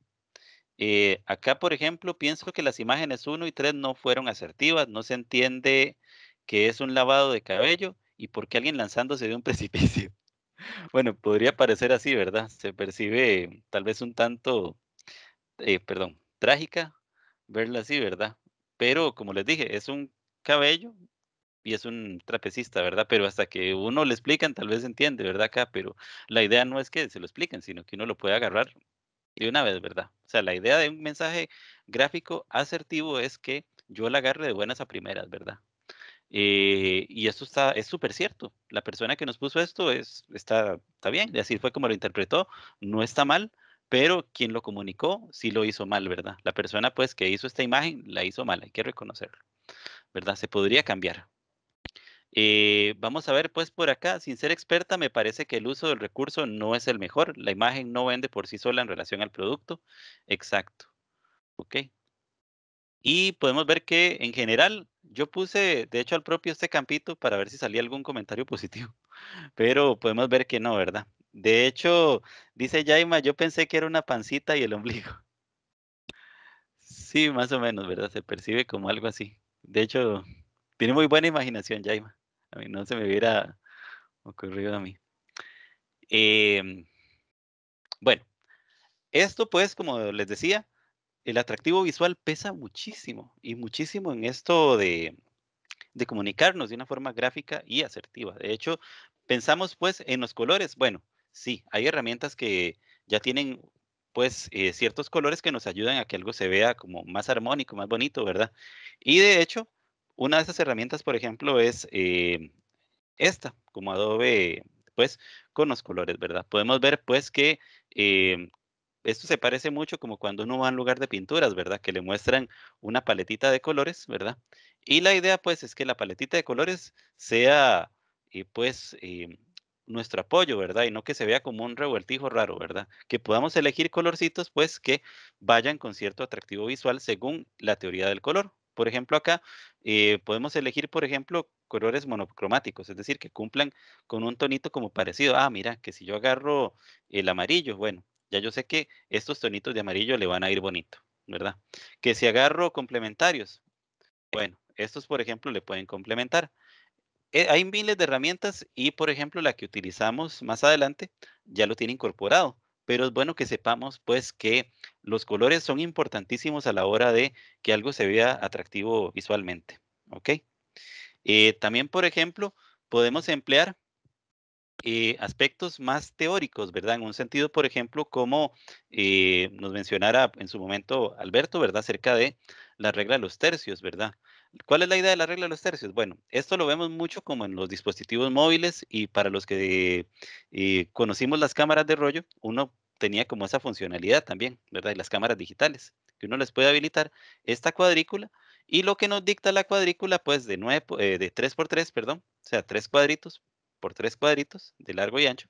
Eh, acá, por ejemplo, pienso que las imágenes 1 y 3 no fueron asertivas, no se entiende que es un lavado de cabello y por qué alguien lanzándose de un precipicio. Bueno, podría parecer así, ¿verdad? Se percibe tal vez un tanto, eh, perdón, trágica verla así, ¿verdad? Pero como les dije, es un cabello y es un trapecista, ¿verdad? Pero hasta que uno le explican, tal vez entiende, ¿verdad? Acá, pero la idea no es que se lo expliquen, sino que uno lo puede agarrar de una vez, ¿verdad? O sea, la idea de un mensaje gráfico asertivo es que yo la agarre de buenas a primeras, ¿verdad? Eh, y esto está, es súper cierto. La persona que nos puso esto es, está, está bien, y así fue como lo interpretó, no está mal, pero quien lo comunicó sí lo hizo mal, ¿verdad? La persona pues que hizo esta imagen la hizo mal, hay que reconocerlo, ¿verdad? Se podría cambiar, eh, vamos a ver, pues por acá, sin ser experta, me parece que el uso del recurso no es el mejor. La imagen no vende por sí sola en relación al producto. Exacto. Ok. Y podemos ver que en general, yo puse, de hecho, al propio este campito para ver si salía algún comentario positivo. Pero podemos ver que no, ¿verdad? De hecho, dice Jaima, yo pensé que era una pancita y el ombligo. Sí, más o menos, ¿verdad? Se percibe como algo así. De hecho, tiene muy buena imaginación, Jaima. A mí no se me hubiera ocurrido a mí. Em, bueno, esto pues, como les decía, el atractivo visual pesa muchísimo y muchísimo en esto de, comunicarnos de una forma gráfica y asertiva. De hecho, pensamos pues en los colores. Bueno, sí, hay herramientas que ya tienen pues eh, ciertos colores que nos ayudan a que algo se vea como más armónico, más bonito, ¿verdad? Y de hecho, una de esas herramientas, por ejemplo, es eh, esta, como Adobe, pues, con los colores, ¿verdad? Podemos ver, pues, que eh, esto se parece mucho como cuando uno va a un lugar de pinturas, ¿verdad? Que le muestran una paletita de colores, ¿verdad? Y la idea, pues, es que la paletita de colores sea, eh, pues, nuestro apoyo, ¿verdad? Y no que se vea como un revueltijo raro, ¿verdad? Que podamos elegir colorcitos, pues, que vayan con cierto atractivo visual según la teoría del color, por ejemplo, acá eh, podemos elegir, por ejemplo, colores monocromáticos, es decir, que cumplan con un tonito como parecido. Ah, mira, que si yo agarro el amarillo, bueno, ya yo sé que estos tonitos de amarillo le van a ir bonito, ¿verdad? Que si agarro complementarios, bueno, estos, por ejemplo, le pueden complementar. Eh, hay miles de herramientas y, por ejemplo, la que utilizamos más adelante ya lo tiene incorporado pero es bueno que sepamos pues que los colores son importantísimos a la hora de que algo se vea atractivo visualmente, ¿ok? Eh, también, por ejemplo, podemos emplear eh, aspectos más teóricos, ¿verdad? En un sentido, por ejemplo, como eh, nos mencionara en su momento Alberto, ¿verdad? Acerca de la regla de los tercios, ¿verdad? ¿Cuál es la idea de la regla de los tercios? Bueno, esto lo vemos mucho como en los dispositivos móviles y para los que eh, conocimos las cámaras de rollo, uno tenía como esa funcionalidad también, ¿verdad? Y las cámaras digitales, que uno les puede habilitar esta cuadrícula y lo que nos dicta la cuadrícula, pues de, 9, eh, de 3 por 3, perdón, o sea, 3 cuadritos por 3 cuadritos de largo y ancho,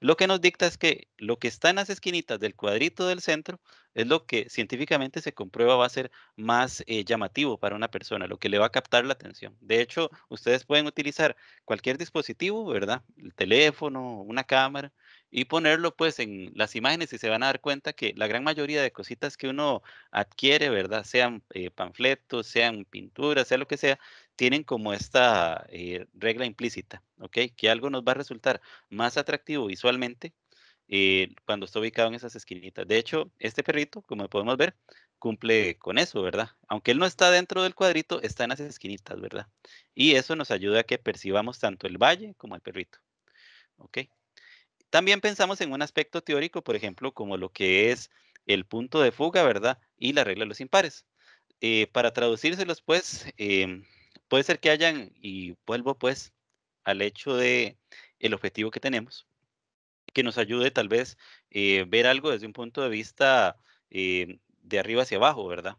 lo que nos dicta es que lo que está en las esquinitas del cuadrito del centro es lo que científicamente se comprueba va a ser más eh, llamativo para una persona, lo que le va a captar la atención. De hecho, ustedes pueden utilizar cualquier dispositivo, ¿verdad? El teléfono, una cámara, y ponerlo pues en las imágenes y se van a dar cuenta que la gran mayoría de cositas que uno adquiere, ¿verdad? Sean eh, panfletos, sean pinturas, sea lo que sea, tienen como esta eh, regla implícita, ¿ok? Que algo nos va a resultar más atractivo visualmente eh, cuando está ubicado en esas esquinitas. De hecho, este perrito, como podemos ver, cumple con eso, ¿verdad? Aunque él no está dentro del cuadrito, está en esas esquinitas, ¿verdad? Y eso nos ayuda a que percibamos tanto el valle como el perrito, ¿ok? También pensamos en un aspecto teórico, por ejemplo, como lo que es el punto de fuga, ¿verdad? Y la regla de los impares. Eh, para traducírselos, pues, em, Puede ser que hayan, y vuelvo pues al hecho de el objetivo que tenemos, que nos ayude tal vez eh, ver algo desde un punto de vista eh, de arriba hacia abajo, ¿verdad?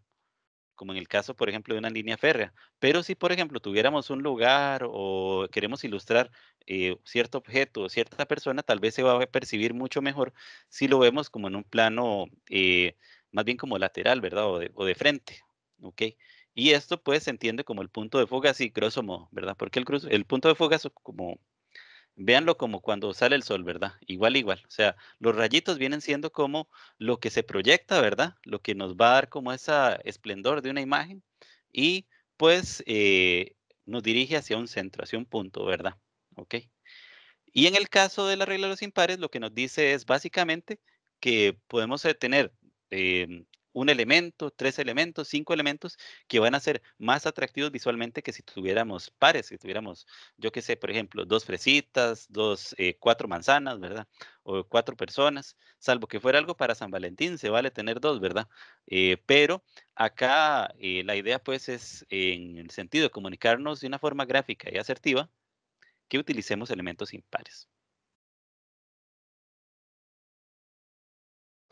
Como en el caso, por ejemplo, de una línea férrea. Pero si, por ejemplo, tuviéramos un lugar o queremos ilustrar eh, cierto objeto o cierta persona, tal vez se va a percibir mucho mejor si lo vemos como en un plano más bien como lateral, ¿verdad? o de frente, ¿ok? Y esto pues se entiende como el punto de fuga, así grosso modo, ¿verdad? Porque el, el punto de fuga es como, véanlo como cuando sale el sol, ¿verdad? Igual, igual. O sea, los rayitos vienen siendo como lo que se proyecta, ¿verdad? Lo que nos va a dar como esa esplendor de una imagen y pues eh, nos dirige hacia un centro, hacia un punto, ¿verdad? ¿Ok? Y en el caso de la regla de los impares, lo que nos dice es básicamente que podemos eh, tener em, un elemento, tres elementos, cinco elementos que van a ser más atractivos visualmente que si tuviéramos pares, si tuviéramos, yo qué sé, por ejemplo, dos fresitas, dos, eh, cuatro manzanas, ¿verdad? O cuatro personas, salvo que fuera algo para San Valentín, se vale tener dos, ¿verdad? Eh, pero acá eh, la idea pues es en el sentido de comunicarnos de una forma gráfica y asertiva que utilicemos elementos impares.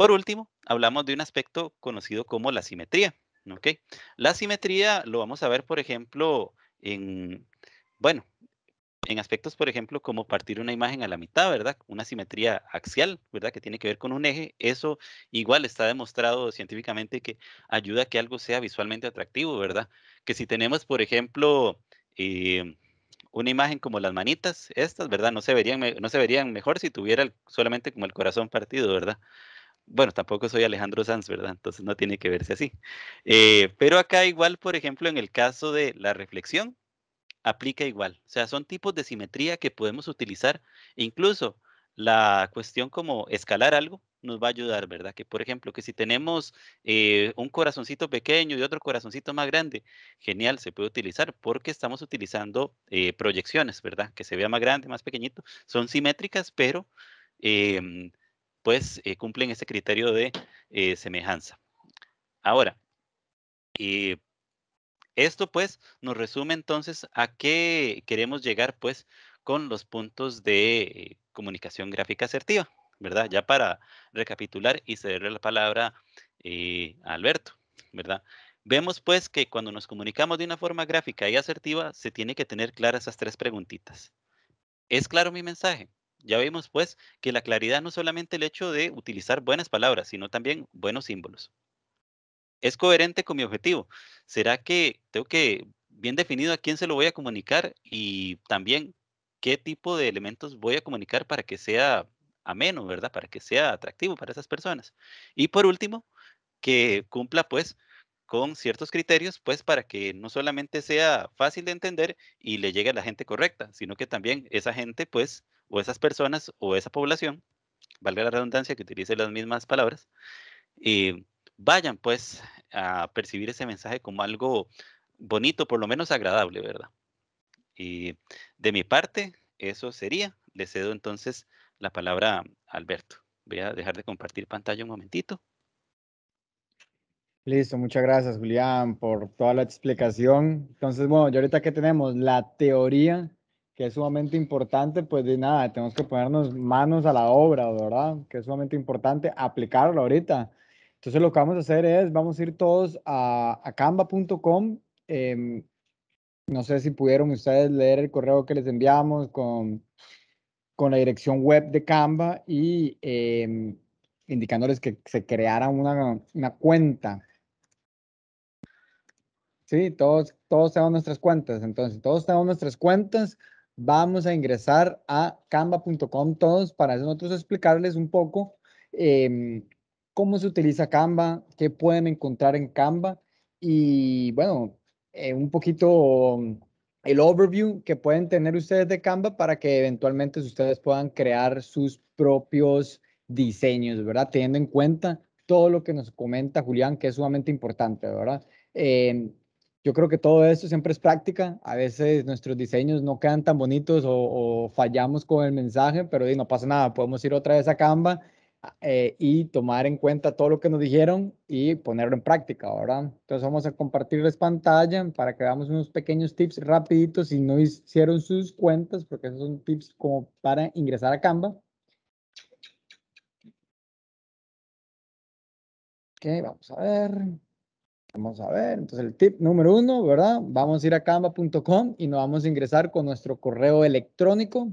Por último, hablamos de un aspecto conocido como la simetría. ¿okay? La simetría lo vamos a ver, por ejemplo, en, bueno, en aspectos, por ejemplo, como partir una imagen a la mitad, ¿verdad? Una simetría axial, ¿verdad? Que tiene que ver con un eje. Eso igual está demostrado científicamente que ayuda a que algo sea visualmente atractivo, ¿verdad? Que si tenemos, por ejemplo, eh, una imagen como las manitas, estas, ¿verdad? No se verían, no se verían mejor si tuviera solamente como el corazón partido, ¿verdad? bueno, tampoco soy Alejandro Sanz, ¿verdad? Entonces no tiene que verse así. Eh, pero acá igual, por ejemplo, en el caso de la reflexión, aplica igual. O sea, son tipos de simetría que podemos utilizar. E incluso la cuestión como escalar algo nos va a ayudar, ¿verdad? Que por ejemplo, que si tenemos eh, un corazoncito pequeño y otro corazoncito más grande, genial, se puede utilizar porque estamos utilizando eh, proyecciones, ¿verdad? Que se vea más grande, más pequeñito. Son simétricas, pero em, pues eh, cumplen ese criterio de eh, semejanza. Ahora, eh, esto pues nos resume entonces a qué queremos llegar pues con los puntos de comunicación gráfica asertiva, ¿verdad? Ya para recapitular y cederle la palabra a Alberto, ¿verdad? Vemos pues que cuando nos comunicamos de una forma gráfica y asertiva, se tiene que tener claras esas tres preguntitas. ¿Es claro mi mensaje? ya vimos pues que la claridad no solamente el hecho de utilizar buenas palabras, sino también buenos símbolos. ¿Es coherente con mi objetivo? ¿Será que tengo que bien definido a quién se lo voy a comunicar y también qué tipo de elementos voy a comunicar para que sea ameno, ¿verdad? Para que sea atractivo para esas personas. Y por último, que cumpla pues con ciertos criterios, pues para que no solamente sea fácil de entender y le llegue a la gente correcta, sino que también esa gente, pues, o esas personas o esa población, valga la redundancia que utilice las mismas palabras, y eh, vayan pues a percibir ese mensaje como algo bonito, por lo menos agradable, ¿verdad? Y de mi parte, eso sería. Le cedo entonces la palabra a Alberto. Voy a dejar de compartir pantalla un momentito. Listo, muchas gracias Julián por toda la explicación. Entonces, bueno, ¿y ahorita que tenemos la teoría, que es sumamente importante, pues de nada, tenemos que ponernos manos a la obra, ¿verdad? Que es sumamente importante aplicarlo ahorita. Entonces lo que vamos a hacer es, vamos a ir todos a, canva.com. Em, no sé si pudieron ustedes leer el correo que les enviamos con, con la dirección web de Canva y em, indicándoles que se creara una, una cuenta Sí, todos, todos tenemos nuestras cuentas. Entonces, todos tenemos nuestras cuentas. Vamos a ingresar a canva.com todos para nosotros explicarles un poco em, cómo se utiliza Canva, qué pueden encontrar en Canva y, bueno, eh, un poquito el overview que pueden tener ustedes de Canva para que eventualmente ustedes puedan crear sus propios diseños, ¿verdad? Teniendo en cuenta todo lo que nos comenta Julián, que es sumamente importante, ¿verdad? Em, yo creo que todo esto siempre es práctica. A veces nuestros diseños no quedan tan bonitos o, fallamos con el mensaje, pero no pasa nada. Podemos ir otra vez a Canva ah, eh, y tomar en cuenta todo lo que nos dijeron y ponerlo en práctica, ¿verdad? Entonces vamos a compartirles pantalla para que veamos unos pequeños tips rapiditos si no hicieron sus cuentas, porque esos son tips como para ingresar a Canva. Ok, vamos a ver. Vamos a ver, entonces el tip número uno, ¿verdad? Vamos a ir a canva.com y nos vamos a ingresar con nuestro correo electrónico.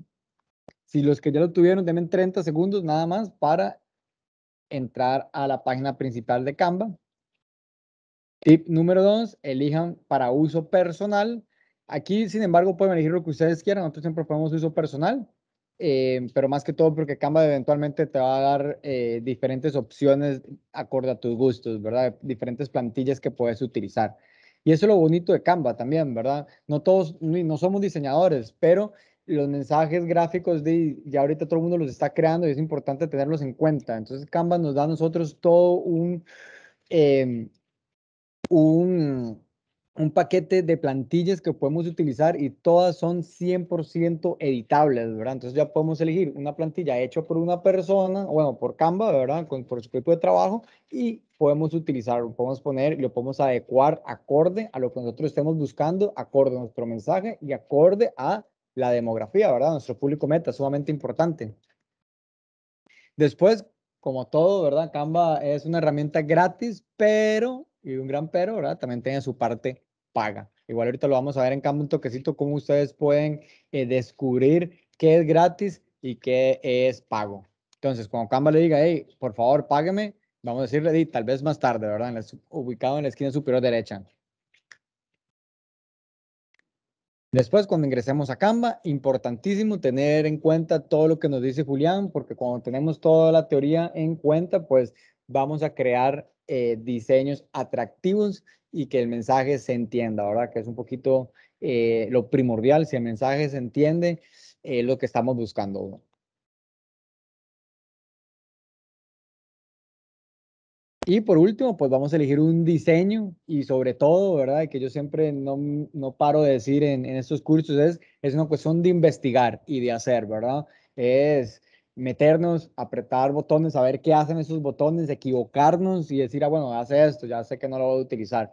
Si los que ya lo tuvieron, denme 30 segundos nada más para entrar a la página principal de Canva. Tip número dos, elijan para uso personal. Aquí, sin embargo, pueden elegir lo que ustedes quieran. Nosotros siempre ponemos uso personal. Eh, pero más que todo porque Canva eventualmente te va a dar eh, diferentes opciones acorde a tus gustos, ¿verdad? Diferentes plantillas que puedes utilizar. Y eso es lo bonito de Canva también, ¿verdad? No todos, no somos diseñadores, pero los mensajes gráficos de, ya ahorita todo el mundo los está creando y es importante tenerlos en cuenta. Entonces Canva nos da a nosotros todo un, em, un un paquete de plantillas que podemos utilizar y todas son 100% editables, ¿verdad? Entonces ya podemos elegir una plantilla hecha por una persona, bueno, por Canva, ¿verdad? Con, por su tipo de trabajo y podemos utilizarlo, podemos poner, lo podemos adecuar acorde a lo que nosotros estemos buscando, acorde a nuestro mensaje y acorde a la demografía, ¿verdad? Nuestro público meta, sumamente importante. Después, como todo, ¿verdad? Canva es una herramienta gratis, pero y un gran pero, ¿verdad? También tiene su parte paga. Igual ahorita lo vamos a ver en cambio un toquecito cómo ustedes pueden eh, descubrir qué es gratis y qué es pago. Entonces, cuando Canva le diga, hey, por favor, págueme, vamos a decirle, Di, tal vez más tarde, ¿verdad? ubicado en la esquina superior derecha. Después, cuando ingresemos a Canva, importantísimo tener en cuenta todo lo que nos dice Julián, porque cuando tenemos toda la teoría en cuenta, pues vamos a crear eh, diseños atractivos y que el mensaje se entienda, ¿verdad? Que es un poquito eh, lo primordial, si el mensaje se entiende, es lo que estamos buscando. Y por último, pues vamos a elegir un diseño y sobre todo, ¿verdad? Que yo siempre no, no paro de decir en, estos cursos es, es una cuestión de investigar y de hacer, ¿verdad? Es meternos, apretar botones, saber qué hacen esos botones, equivocarnos y decir, ah, bueno, hace esto, ya sé que no lo voy a utilizar.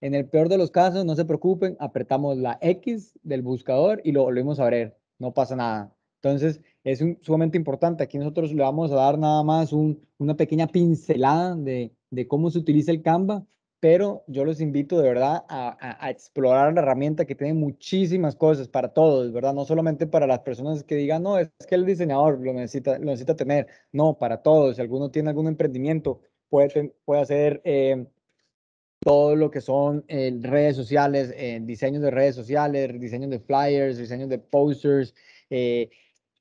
En el peor de los casos, no se preocupen, apretamos la X del buscador y lo volvemos a ver, no pasa nada. Entonces, es sumamente importante. Aquí nosotros le vamos a dar nada más una pequeña pincelada de cómo se utiliza el Canva pero yo los invito de verdad a, explorar la herramienta que tiene muchísimas cosas para todos, ¿verdad? No solamente para las personas que digan, no, es que el diseñador lo necesita, lo necesita tener, no, para todos. Si alguno tiene algún emprendimiento, puede, puede hacer eh, todo lo que son eh, redes sociales, eh, diseños de redes sociales, diseños de flyers, diseños de posters,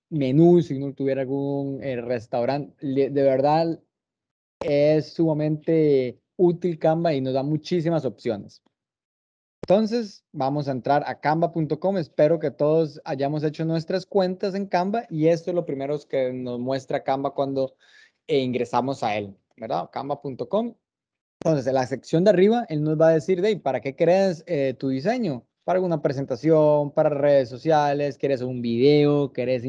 menús, si uno tuviera algún restaurante. De verdad, es sumamente útil Canva y nos da muchísimas opciones. Entonces, vamos a entrar a canva.com. Espero que todos hayamos hecho nuestras cuentas en Canva y esto es lo primero que nos muestra Canva cuando eh, ingresamos a él, ¿verdad? Canva.com. Entonces, en la sección de arriba, él nos va a decir, Dave, ¿para qué crees eh, tu diseño? ¿Para alguna presentación? ¿Para redes sociales? ¿Quieres un video? ¿Quieres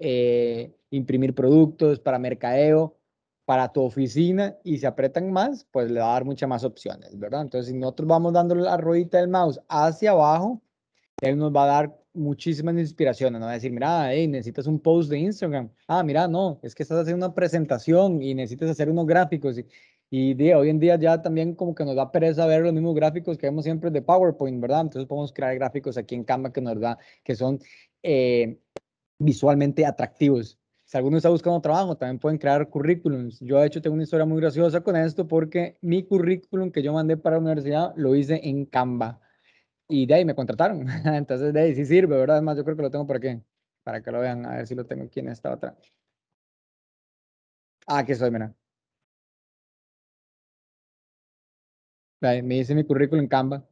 eh, imprimir productos para mercadeo? para tu oficina y se apretan más, pues le va a dar muchas más opciones, ¿verdad? Entonces, si nosotros vamos dando la ruedita del mouse hacia abajo, él nos va a dar muchísimas inspiraciones, ¿no? Va a decir, mira, hey, necesitas un post de Instagram. Ah, mira, no, es que estás haciendo una presentación y necesitas hacer unos gráficos. Y, de, hoy en día ya también como que nos da pereza ver los mismos gráficos que vemos siempre de PowerPoint, ¿verdad? Entonces podemos crear gráficos aquí en Canva que nos da, que son eh, visualmente atractivos si alguno está buscando trabajo, también pueden crear currículums. Yo de hecho tengo una historia muy graciosa con esto porque mi currículum que yo mandé para la universidad lo hice en Canva y de ahí me contrataron. Entonces de ahí sí sirve, ¿verdad? Además yo creo que lo tengo por aquí, para que lo vean, a ver si lo tengo aquí en esta otra. Ah, aquí estoy, mira. me hice mi currículum en Canva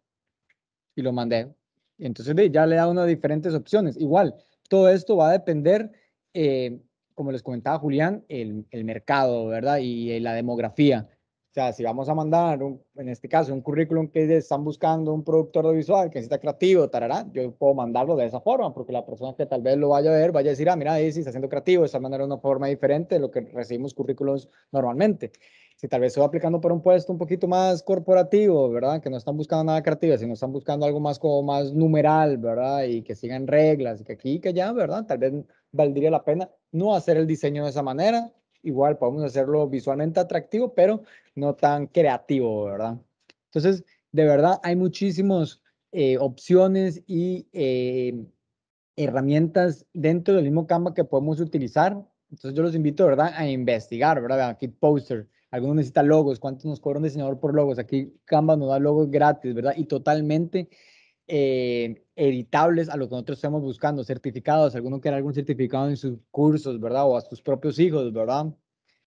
y lo mandé. entonces de ahí, ya le da unas diferentes opciones. Igual, todo esto va a depender... Eh, como les comentaba Julián, el, el mercado, ¿verdad? Y, la demografía. O sea, si vamos a mandar, en este caso, un currículum que están buscando un productor audiovisual que necesita creativo, tarará, yo puedo mandarlo de esa forma, porque la persona que tal vez lo vaya a ver vaya a decir, ah, mira, sí está siendo creativo, está mandando de una forma diferente de lo que recibimos currículums normalmente si tal vez estoy aplicando para un puesto un poquito más corporativo, ¿verdad? Que no están buscando nada creativo, sino están buscando algo más como más numeral, ¿verdad? Y que sigan reglas, y que aquí, que allá, ¿verdad? Tal vez valdría la pena no hacer el diseño de esa manera. Igual podemos hacerlo visualmente atractivo, pero no tan creativo, ¿verdad? Entonces, de verdad, hay muchísimas eh, opciones y eh, herramientas dentro del mismo Canva que podemos utilizar. Entonces, yo los invito, ¿verdad?, a investigar, ¿verdad? Aquí poster, algunos necesita logos, ¿cuánto nos cobra un diseñador por logos? Aquí Canva nos da logos gratis, ¿verdad? Y totalmente eh, editables a lo que nosotros estamos buscando, certificados, alguno quiere algún certificado en sus cursos, ¿verdad? O a sus propios hijos, ¿verdad?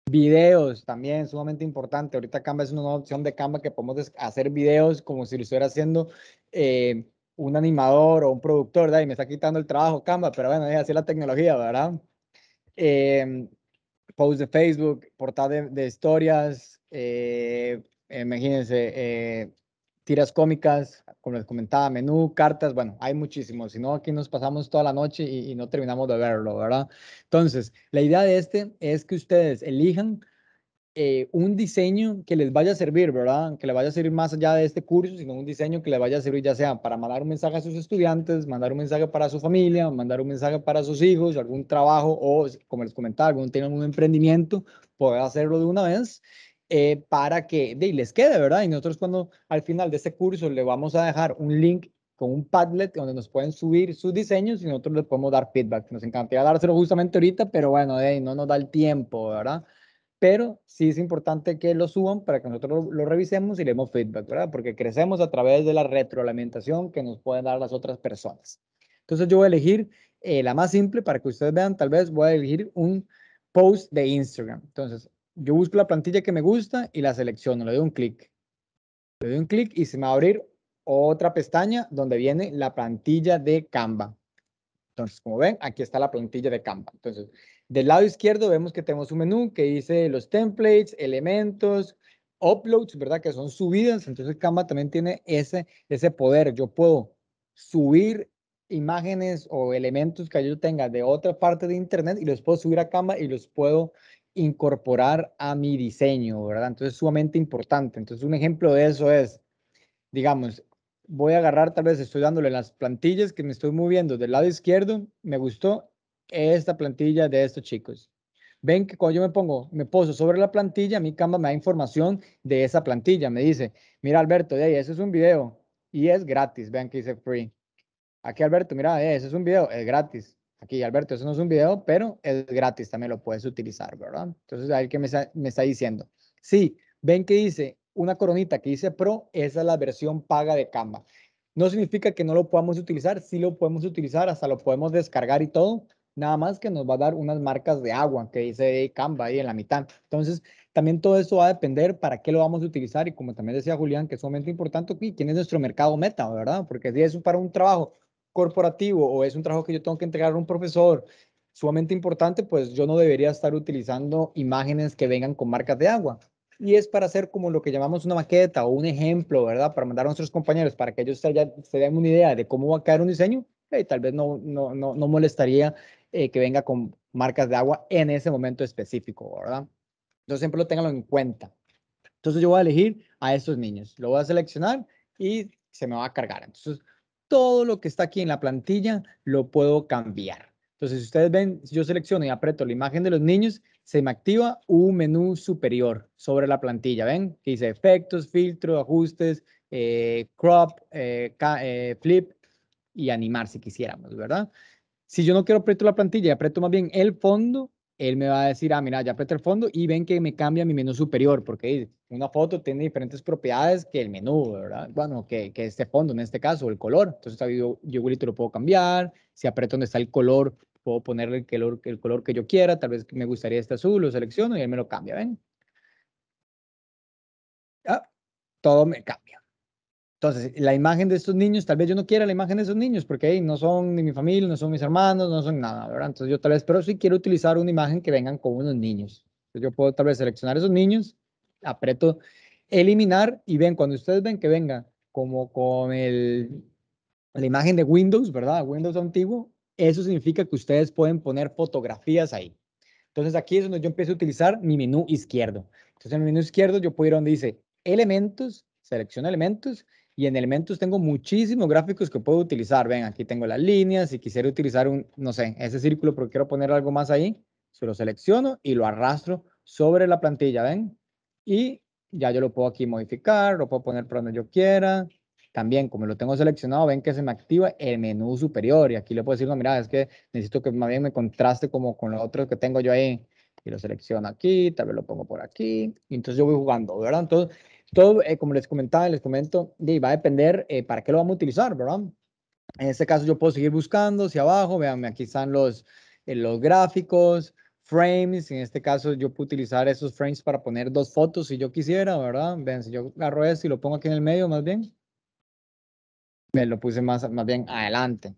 Videos también, sumamente importante. Ahorita Canva es una opción de Canva que podemos hacer videos como si lo estuviera haciendo eh, un animador o un productor, ¿verdad? Y me está quitando el trabajo Canva, pero bueno, es así la tecnología, ¿verdad? Em, post de Facebook, portal de, historias, eh, imagínense, eh, tiras cómicas, como les comentaba, menú, cartas, bueno, hay muchísimos, si no aquí nos pasamos toda la noche y, no terminamos de verlo, ¿verdad? Entonces, la idea de este es que ustedes elijan eh, un diseño que les vaya a servir, ¿verdad? Que le vaya a servir más allá de este curso, sino un diseño que le vaya a servir ya sea para mandar un mensaje a sus estudiantes, mandar un mensaje para su familia, mandar un mensaje para sus hijos, algún trabajo o, como les comentaba, algún, tienen algún emprendimiento, poder hacerlo de una vez eh, para que de, y les quede, ¿verdad? Y nosotros cuando al final de este curso le vamos a dejar un link con un Padlet donde nos pueden subir sus diseños y nosotros les podemos dar feedback. Nos encantaría dárselo justamente ahorita, pero bueno, de, no nos da el tiempo, ¿verdad? Pero sí es importante que lo suban para que nosotros lo, revisemos y le demos feedback, ¿verdad? Porque crecemos a través de la retroalimentación que nos pueden dar las otras personas. Entonces yo voy a elegir eh, la más simple para que ustedes vean, tal vez voy a elegir un post de Instagram. Entonces yo busco la plantilla que me gusta y la selecciono, le doy un clic. Le doy un clic y se me va a abrir otra pestaña donde viene la plantilla de Canva. Entonces, como ven, aquí está la plantilla de Canva. Entonces, del lado izquierdo vemos que tenemos un menú que dice los templates, elementos, uploads, ¿verdad? Que son subidas. Entonces, Canva también tiene ese, ese poder. Yo puedo subir imágenes o elementos que yo tenga de otra parte de internet y los puedo subir a Canva y los puedo incorporar a mi diseño, ¿verdad? Entonces es sumamente importante. Entonces un ejemplo de eso es, digamos, voy a agarrar, tal vez estoy dándole las plantillas que me estoy moviendo del lado izquierdo, me gustó esta plantilla de estos chicos. Ven que cuando yo me pongo, me poso sobre la plantilla, mi Canva me da información de esa plantilla. Me dice, mira Alberto, de ahí, ese es un video y es gratis. Vean que dice free. Aquí Alberto, mira, ese es un video, es gratis aquí, Alberto, eso no es un video, pero es gratis, también lo puedes utilizar, ¿verdad? Entonces, ahí que me está, me diciendo. Sí, ven que dice una coronita que dice Pro, esa es la versión paga de Canva. No significa que no lo podamos utilizar, sí lo podemos utilizar, hasta lo podemos descargar y todo, nada más que nos va a dar unas marcas de agua que dice Canva ahí en la mitad. Entonces, también todo eso va a depender para qué lo vamos a utilizar y como también decía Julián, que es un momento importante, quién es nuestro mercado meta, ¿verdad? Porque si es para un trabajo corporativo o es un trabajo que yo tengo que entregar a un profesor sumamente importante, pues yo no debería estar utilizando imágenes que vengan con marcas de agua. Y es para hacer como lo que llamamos una maqueta o un ejemplo, ¿verdad? Para mandar a nuestros compañeros, para que ellos se, den una idea de cómo va a caer un diseño, y tal vez no, no, molestaría eh, que venga con marcas de agua en ese momento específico, ¿verdad? Entonces siempre lo tenganlo en cuenta. Entonces yo voy a elegir a estos niños, lo voy a seleccionar y se me va a cargar. Entonces todo lo que está aquí en la plantilla lo puedo cambiar. Entonces, si ustedes ven, si yo selecciono y aprieto la imagen de los niños, se me activa un menú superior sobre la plantilla, ¿ven? Que dice efectos, filtro, ajustes, eh, crop, eh, eh, flip y animar si quisiéramos, ¿verdad? Si yo no quiero aprieto la plantilla, aprieto más bien el fondo, él me va a decir, ah, mira, ya apreté el fondo y ven que me cambia mi menú superior, porque una foto tiene diferentes propiedades que el menú, ¿verdad? Bueno, que, este fondo en este caso, el color. Entonces, yo, yo igualito lo puedo cambiar. Si aprieto donde está el color, puedo ponerle el color, el color que yo quiera. Tal vez me gustaría este azul, lo selecciono y él me lo cambia, ¿ven? Ah, todo me cambia. Entonces, la imagen de estos niños, tal vez yo no quiera la imagen de esos niños, porque ahí no son ni mi familia, no son mis hermanos, no son nada, ¿verdad? Entonces yo tal vez, pero sí quiero utilizar una imagen que vengan con unos niños. Entonces, yo puedo tal vez seleccionar esos niños, aprieto eliminar y ven, cuando ustedes ven que venga como con el, la imagen de Windows, ¿verdad? Windows antiguo, eso significa que ustedes pueden poner fotografías ahí. Entonces aquí es donde yo empiezo a utilizar mi menú izquierdo. Entonces en el menú izquierdo yo puedo ir donde dice elementos, selecciono elementos y en Elementos tengo muchísimos gráficos que puedo utilizar. Ven, aquí tengo las líneas. Si quisiera utilizar un, no sé, ese círculo porque quiero poner algo más ahí, se lo selecciono y lo arrastro sobre la plantilla, ¿ven? Y ya yo lo puedo aquí modificar, lo puedo poner por donde yo quiera. También, como lo tengo seleccionado, ven que se me activa el menú superior. Y aquí le puedo decir, no, mira, es que necesito que más bien me contraste como con lo otro que tengo yo ahí. Y lo selecciono aquí, tal vez lo pongo por aquí. Y entonces yo voy jugando, ¿verdad? Entonces, todo, eh, como les comentaba, les comento, va a depender eh, para qué lo vamos a utilizar, ¿verdad? En este caso yo puedo seguir buscando hacia abajo, vean, aquí están los, eh, los gráficos, frames, en este caso yo puedo utilizar esos frames para poner dos fotos si yo quisiera, ¿verdad? Vean, si yo agarro esto y lo pongo aquí en el medio más bien, me lo puse más, más bien adelante.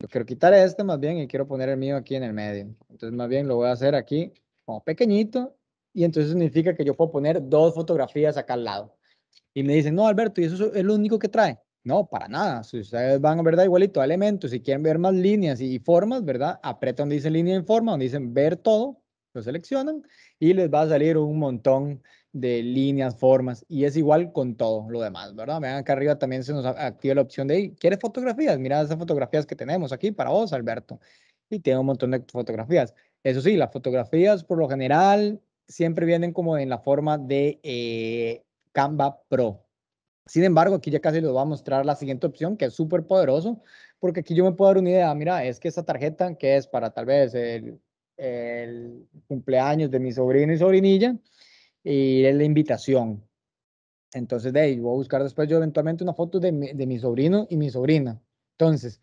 Yo quiero quitar este más bien y quiero poner el mío aquí en el medio. Entonces más bien lo voy a hacer aquí como pequeñito y entonces significa que yo puedo poner dos fotografías acá al lado. Y me dicen, no, Alberto, ¿y eso es lo único que trae? No, para nada. Si ustedes van, a ¿verdad? Igualito elementos, si quieren ver más líneas y formas, ¿verdad? Apreta donde dice línea y forma, donde dicen ver todo, lo seleccionan y les va a salir un montón de líneas, formas, y es igual con todo lo demás, ¿verdad? Vean acá arriba también se nos activa la opción de, ¿quieres fotografías? Mira esas fotografías que tenemos aquí para vos, Alberto. Y tiene un montón de fotografías. Eso sí, las fotografías por lo general siempre vienen como en la forma de eh, Canva Pro. Sin embargo, aquí ya casi les voy a mostrar la siguiente opción, que es súper poderoso, porque aquí yo me puedo dar una idea. Mira, es que esta tarjeta, que es para tal vez el, cumpleaños de mi sobrino y sobrinilla, y es la invitación. Entonces, de ahí voy a buscar después yo eventualmente una foto de mi, de mi sobrino y mi sobrina. Entonces,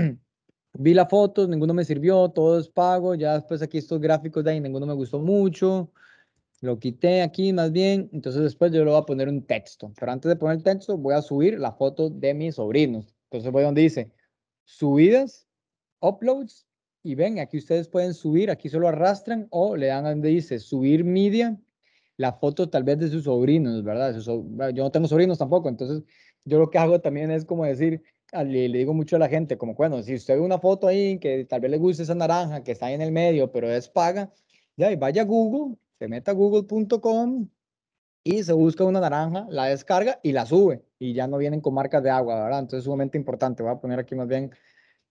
Vi las fotos, ninguno me sirvió, todo es pago. Ya después aquí estos gráficos de ahí, ninguno me gustó mucho. Lo quité aquí más bien. Entonces después yo le voy a poner un texto. Pero antes de poner el texto, voy a subir la foto de mis sobrinos. Entonces voy donde dice subidas, uploads. Y ven, aquí ustedes pueden subir, aquí solo arrastran o le dan donde dice subir media, la foto tal vez de sus sobrinos, ¿verdad? yo no tengo sobrinos tampoco, entonces yo lo que hago también es como decir, le, le, digo mucho a la gente, como bueno, si usted ve una foto ahí que tal vez le guste esa naranja que está ahí en el medio, pero es paga, y vaya a Google, se meta a google.com y se busca una naranja, la descarga y la sube. Y ya no vienen con marcas de agua, ¿verdad? Entonces es sumamente importante. Voy a poner aquí más bien,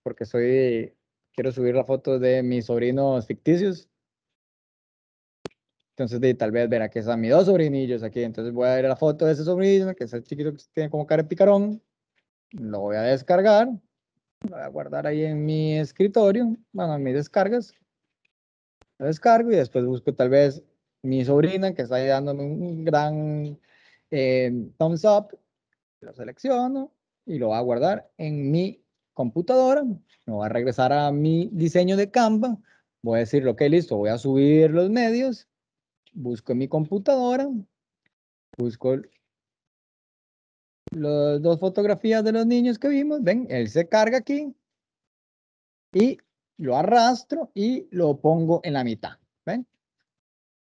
porque soy, quiero subir la foto de mis sobrinos ficticios. Entonces, de, tal vez verá que están mis dos sobrinillos aquí. Entonces voy a ver la foto de ese sobrino, que es el chiquito que tiene como cara de picarón. Lo voy a descargar, lo voy a guardar ahí en mi escritorio, bueno, en mis descargas. Lo descargo y después busco tal vez mi sobrina que está ahí dándome un gran eh, thumbs up. Lo selecciono y lo voy a guardar en mi computadora. Me voy a regresar a mi diseño de Canva. Voy a decir, lo ok, listo, voy a subir los medios. Busco en mi computadora. Busco las dos fotografías de los niños que vimos, ven, él se carga aquí y lo arrastro y lo pongo en la mitad, ven.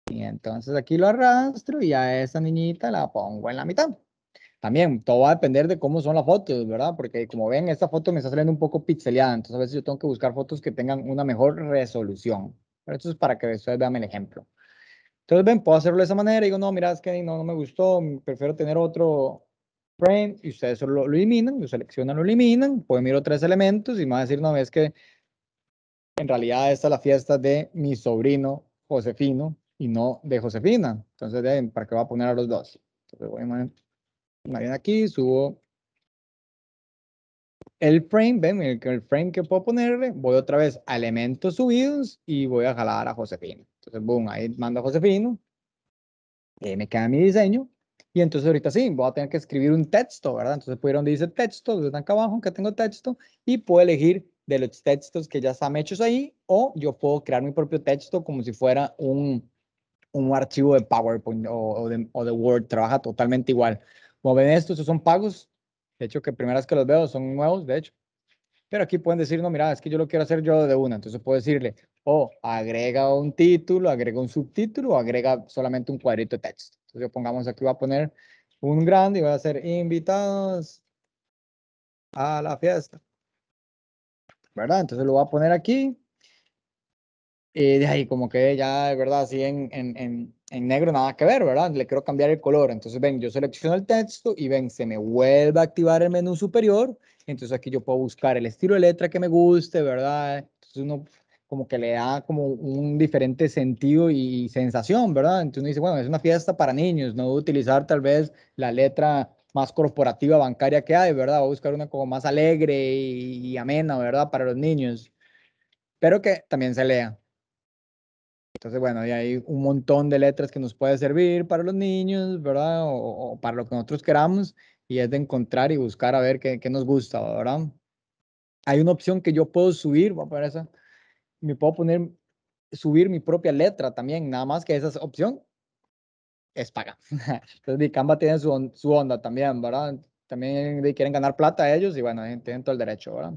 Y entonces aquí lo arrastro y a esa niñita la pongo en la mitad. También todo va a depender de cómo son las fotos, ¿verdad? Porque como ven, esta foto me está saliendo un poco pixelada, entonces a veces yo tengo que buscar fotos que tengan una mejor resolución. Pero esto es para que ustedes vean el ejemplo. Entonces, ven, puedo hacerlo de esa manera. Y digo, no, mira, es que no, no me gustó, prefiero tener otro, frame y ustedes solo lo eliminan, lo seleccionan, lo eliminan, pueden mirar tres elementos y me va a decir una vez que en realidad esta es la fiesta de mi sobrino Josefino y no de Josefina. Entonces, ¿para qué voy a poner a los dos? Entonces voy a aquí, subo el frame, ven, el frame que puedo ponerle, voy otra vez a elementos subidos y voy a jalar a Josefina. Entonces, boom, ahí mando a Josefino. Y ahí me queda mi diseño y entonces ahorita sí, voy a tener que escribir un texto, ¿verdad? Entonces puedo ir donde dice texto, están acá abajo que tengo texto y puedo elegir de los textos que ya están hechos ahí o yo puedo crear mi propio texto como si fuera un, un archivo de PowerPoint o, de, Word, trabaja totalmente igual. Como ven esto, estos son pagos, de hecho que primeras que los veo son nuevos, de hecho. Pero aquí pueden decir, no, mira, es que yo lo quiero hacer yo de una. Entonces puedo decirle, o agrega un título, agrega un subtítulo o agrega solamente un cuadrito de texto. Entonces, pongamos aquí, voy a poner un grande y voy a hacer invitados a la fiesta. ¿Verdad? Entonces lo voy a poner aquí. Y de ahí como que ya, de verdad, así en, en, en, en, negro nada que ver, ¿verdad? Le quiero cambiar el color. Entonces, ven, yo selecciono el texto y ven, se me vuelve a activar el menú superior. Entonces aquí yo puedo buscar el estilo de letra que me guste, ¿verdad? Entonces uno como que le da como un diferente sentido y sensación, ¿verdad? Entonces uno dice, bueno, es una fiesta para niños, no utilizar tal vez la letra más corporativa bancaria que hay, ¿verdad? Voy a buscar una como más alegre y, amena, ¿verdad? Para los niños, pero que también se lea. Entonces, bueno, ahí hay un montón de letras que nos puede servir para los niños, ¿verdad? O, para lo que nosotros queramos, y es de encontrar y buscar a ver qué, qué nos gusta, ¿verdad? Hay una opción que yo puedo subir, voy a poner esa, me puedo poner, subir mi propia letra también, nada más que esa opción es paga. Entonces, mi Canva tiene su, su, onda también, ¿verdad? También quieren ganar plata a ellos y bueno, tienen todo el derecho, ¿verdad?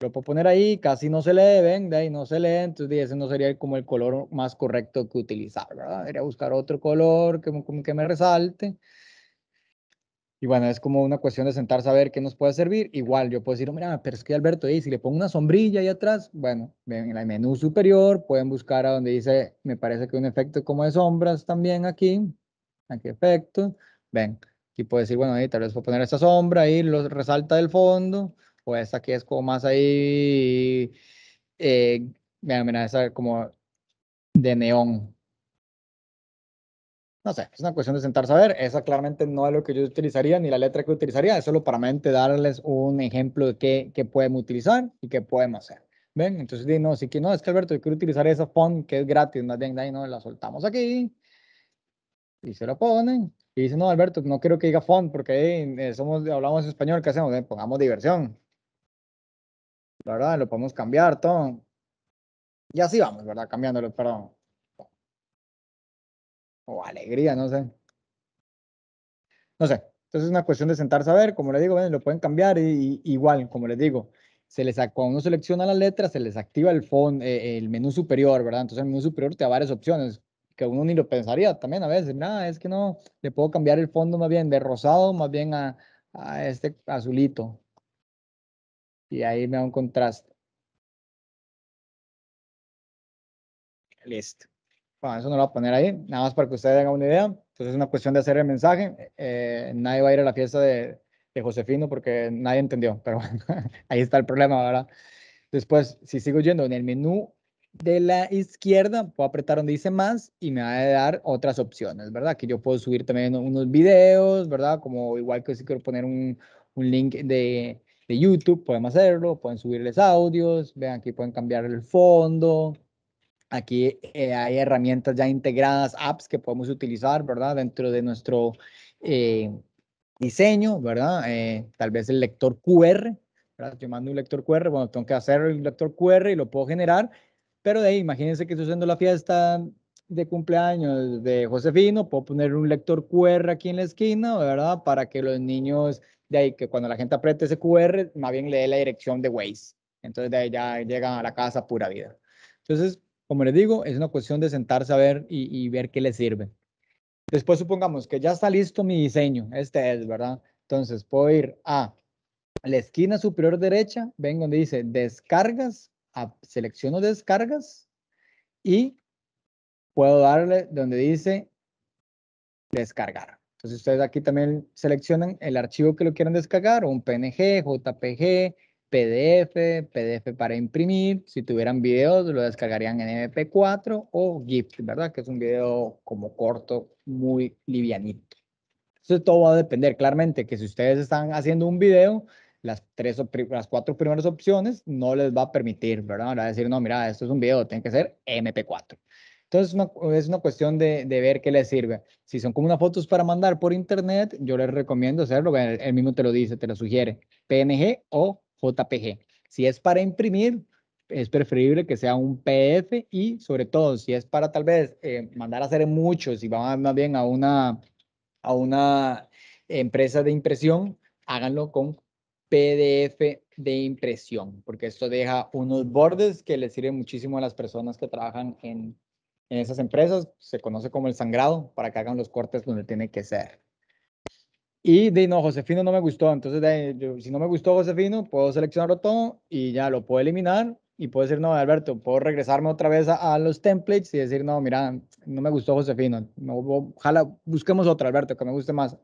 Lo puedo poner ahí, casi no se le ven, de ahí no se lee entonces ese no sería como el color más correcto que utilizar, ¿verdad? Debería buscar otro color que, que me resalte. Y bueno, es como una cuestión de sentar a ver qué nos puede servir. Igual yo puedo decir, mira, pero es que Alberto, ¿eh? si le pongo una sombrilla ahí atrás, bueno, en el menú superior pueden buscar a donde dice, me parece que un efecto como de sombras también aquí. Aquí efecto. Ven, aquí puedo decir, bueno, ahí tal vez puedo poner esta sombra ahí, lo resalta del fondo. O esta que es como más ahí, eh, mira, mira, esa como de neón no sé, es una cuestión de sentarse a ver. Esa claramente no es lo que yo utilizaría, ni la letra que utilizaría. Es solo para darles un ejemplo de qué, qué pueden utilizar y qué podemos hacer. ¿Ven? Entonces, di, no, si que no, es que Alberto, yo quiero utilizar esa font que es gratis. bien, no, la soltamos aquí y se la ponen. Y dice, no, Alberto, no quiero que diga font porque eh, somos, hablamos español, ¿qué hacemos? Eh, pongamos diversión. ¿Verdad? Lo podemos cambiar todo. Y así vamos, ¿verdad? Cambiándolo, perdón o alegría, no sé. No sé. Entonces es una cuestión de sentarse a ver, como les digo, lo pueden cambiar y, igual, como les digo, se les, cuando uno selecciona la letra se les activa el, eh, el menú superior, ¿verdad? Entonces el menú superior te da varias opciones que uno ni lo pensaría también a veces, nada, es que no, le puedo cambiar el fondo más bien de rosado, más bien a, a este azulito. Y ahí me da un contraste. Listo. Bueno, eso no lo voy a poner ahí, nada más para que ustedes tengan una idea. Entonces es una cuestión de hacer el mensaje. Eh, nadie va a ir a la fiesta de, de Josefino porque nadie entendió, pero bueno, ahí está el problema, ¿verdad? Después, si sigo yendo en el menú de la izquierda, puedo apretar donde dice más y me va a dar otras opciones, ¿verdad? Que yo puedo subir también unos videos, ¿verdad? Como igual que si quiero poner un, un link de, de, YouTube, podemos hacerlo, pueden subirles audios, vean aquí pueden cambiar el fondo, Aquí eh, hay herramientas ya integradas, apps que podemos utilizar, ¿verdad? Dentro de nuestro eh, diseño, ¿verdad? Eh, tal vez el lector QR, ¿verdad? Yo mando un lector QR, bueno, tengo que hacer el lector QR y lo puedo generar, pero de ahí, imagínense que estoy haciendo la fiesta de cumpleaños de Josefino, puedo poner un lector QR aquí en la esquina, ¿verdad? Para que los niños, de ahí, que cuando la gente apriete ese QR, más bien le dé la dirección de Waze. Entonces de ahí ya llegan a la casa pura vida. Entonces, como les digo, es una cuestión de sentarse a ver y, ver qué le sirve. Después supongamos que ya está listo mi diseño, este es, ¿verdad? Entonces puedo ir a la esquina superior derecha, ven donde dice descargas, selecciono descargas y puedo darle donde dice descargar. Entonces ustedes aquí también seleccionan el archivo que lo quieran descargar, un PNG, JPG, PDF, PDF para imprimir. Si tuvieran videos, lo descargarían en MP4 o GIF, ¿verdad? Que es un video como corto, muy livianito. Entonces todo va a depender claramente que si ustedes están haciendo un video, las, tres las cuatro primeras opciones no les va a permitir, ¿verdad? Va a decir, no, mira, esto es un video, tiene que ser MP4. Entonces es una cuestión de, ver qué les sirve. Si son como unas fotos para mandar por internet, yo les recomiendo hacerlo, el, el mismo te lo dice, te lo sugiere, PNG o JPG. Si es para imprimir, es preferible que sea un PDF y sobre todo si es para tal vez eh, mandar a hacer muchos y van más bien a una, a una empresa de impresión, háganlo con PDF de impresión, porque esto deja unos bordes que le sirven muchísimo a las personas que trabajan en esas empresas. Se conoce como el sangrado para que hagan los cortes donde tiene que ser. Y de no, Josefino no me gustó, entonces si no me gustó Josefino, puedo seleccionarlo todo y ya lo puedo eliminar y puedo decir, no, Alberto, puedo regresarme otra vez a, los templates y decir, no, mira, no me gustó Josefino, no, ojalá busquemos otra, Alberto, que me guste más.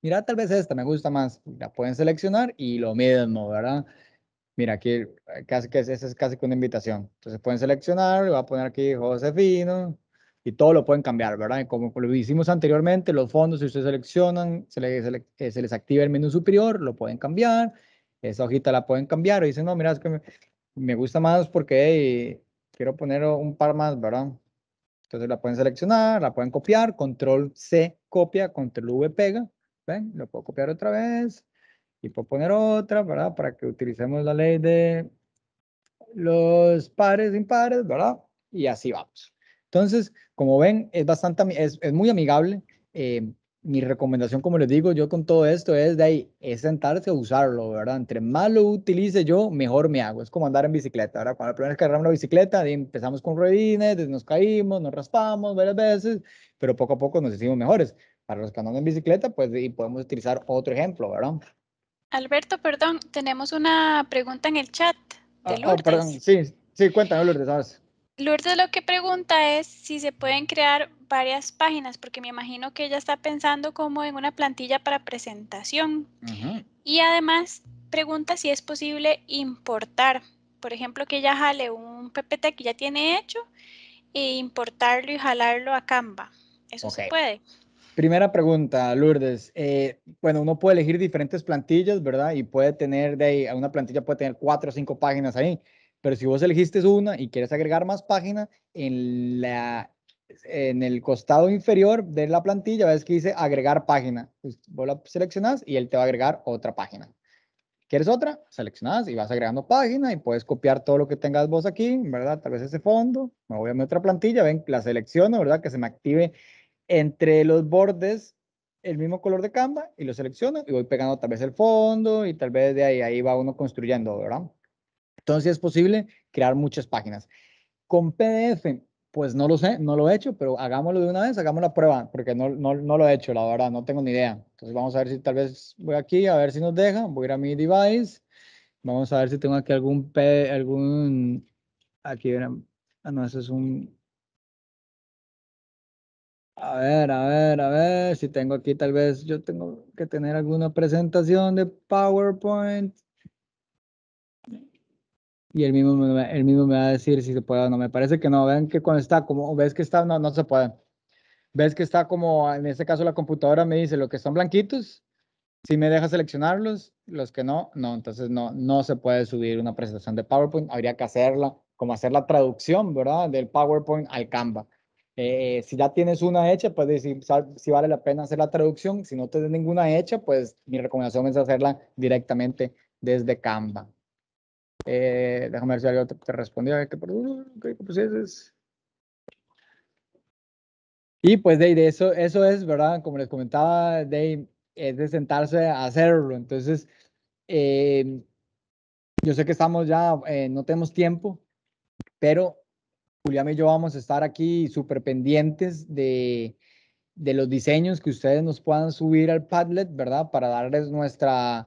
Mira, tal vez esta me gusta más, la pueden seleccionar y lo mismo, ¿verdad? Mira, aquí casi que es, es casi que una invitación. Entonces pueden seleccionar, le voy a poner aquí Josefino, y todo lo pueden cambiar, ¿verdad? Como lo hicimos anteriormente, los fondos, si ustedes seleccionan, se les, eh, se les, activa el menú superior, lo pueden cambiar, esa hojita la pueden cambiar, o dicen, no, mira, es que me, gusta más porque quiero poner un par más, ¿verdad? Entonces la pueden seleccionar, la pueden copiar, control C copia, control V pega, ¿ven? Lo puedo copiar otra vez y puedo poner otra, ¿verdad? Para que utilicemos la ley de los pares impares, ¿verdad? Y así vamos. Entonces, como ven, es bastante, es, es muy amigable. Eh, mi recomendación, como les digo, yo con todo esto es de ahí, es sentarse a usarlo, ¿verdad? Entre más lo utilice yo, mejor me hago. Es como andar en bicicleta, ¿verdad? Cuando la primera vez que agarramos la bicicleta, empezamos con ruedines, nos caímos, nos raspamos varias veces, pero poco a poco nos hicimos mejores. Para los que andan en bicicleta, pues podemos utilizar otro ejemplo, ¿verdad? Alberto, perdón, tenemos una pregunta en el chat de ah, ah, perdón, sí, sí, cuéntanos, Lourdes, Lourdes lo que pregunta es si se pueden crear varias páginas, porque me imagino que ella está pensando como en una plantilla para presentación. Y además pregunta si es posible importar, por ejemplo, que ella jale un PPT que ya tiene hecho e importarlo y jalarlo a Canva. ¿Eso se puede? Primera pregunta, Lourdes. Eh, bueno, uno puede elegir diferentes plantillas, ¿verdad? Y puede tener de ahí, una plantilla puede tener cuatro o cinco páginas ahí. Pero si vos elegiste una y quieres agregar más página en, la, en el costado inferior de la plantilla ves que dice agregar página. Pues, vos la seleccionás y él te va a agregar otra página. ¿Quieres otra? Seleccionás y vas agregando página y puedes copiar todo lo que tengas vos aquí, ¿verdad? Tal vez ese fondo. Me voy a mi otra plantilla, ven, la selecciono, ¿verdad? Que se me active entre los bordes el mismo color de Canva y lo selecciono y voy pegando tal vez el fondo y tal vez de ahí, ahí va uno construyendo, ¿verdad? Entonces es posible crear muchas páginas. Con PDF, pues no lo sé, no lo he hecho, pero hagámoslo de una vez, hagamos la prueba, porque no, no, no, lo he hecho, la verdad, no tengo ni idea. Entonces vamos a ver si tal vez voy aquí, a ver si nos deja, voy a ir a mi device, vamos a ver si tengo aquí algún, P, algún, aquí, ah, no, eso es un, a ver, a ver, a ver, si tengo aquí tal vez, yo tengo que tener alguna presentación de PowerPoint, y él mismo, me, mismo me va a decir si se puede o no. Me parece que no. Vean que cuando está, como ves que está, no, no se puede. Ves que está como, en este caso la computadora me dice, los que son blanquitos, si me deja seleccionarlos, los que no, no. Entonces no, no se puede subir una presentación de PowerPoint. Habría que hacerla, como hacer la traducción, ¿verdad? Del PowerPoint al Canva. Eh, si ya tienes una hecha, pues si, si vale la pena hacer la traducción. Si no tienes ninguna hecha, pues mi recomendación es hacerla directamente desde Canva. Eh, déjame ver si alguien te, respondió. Eh, uh, pues y pues Dave, eso, eso es, ¿verdad? Como les comentaba, Dave es de sentarse a hacerlo. Entonces, eh, yo sé que estamos ya, eh, no tenemos tiempo, pero Julián y yo vamos a estar aquí súper pendientes de, de los diseños que ustedes nos puedan subir al Padlet, ¿verdad? Para darles nuestra,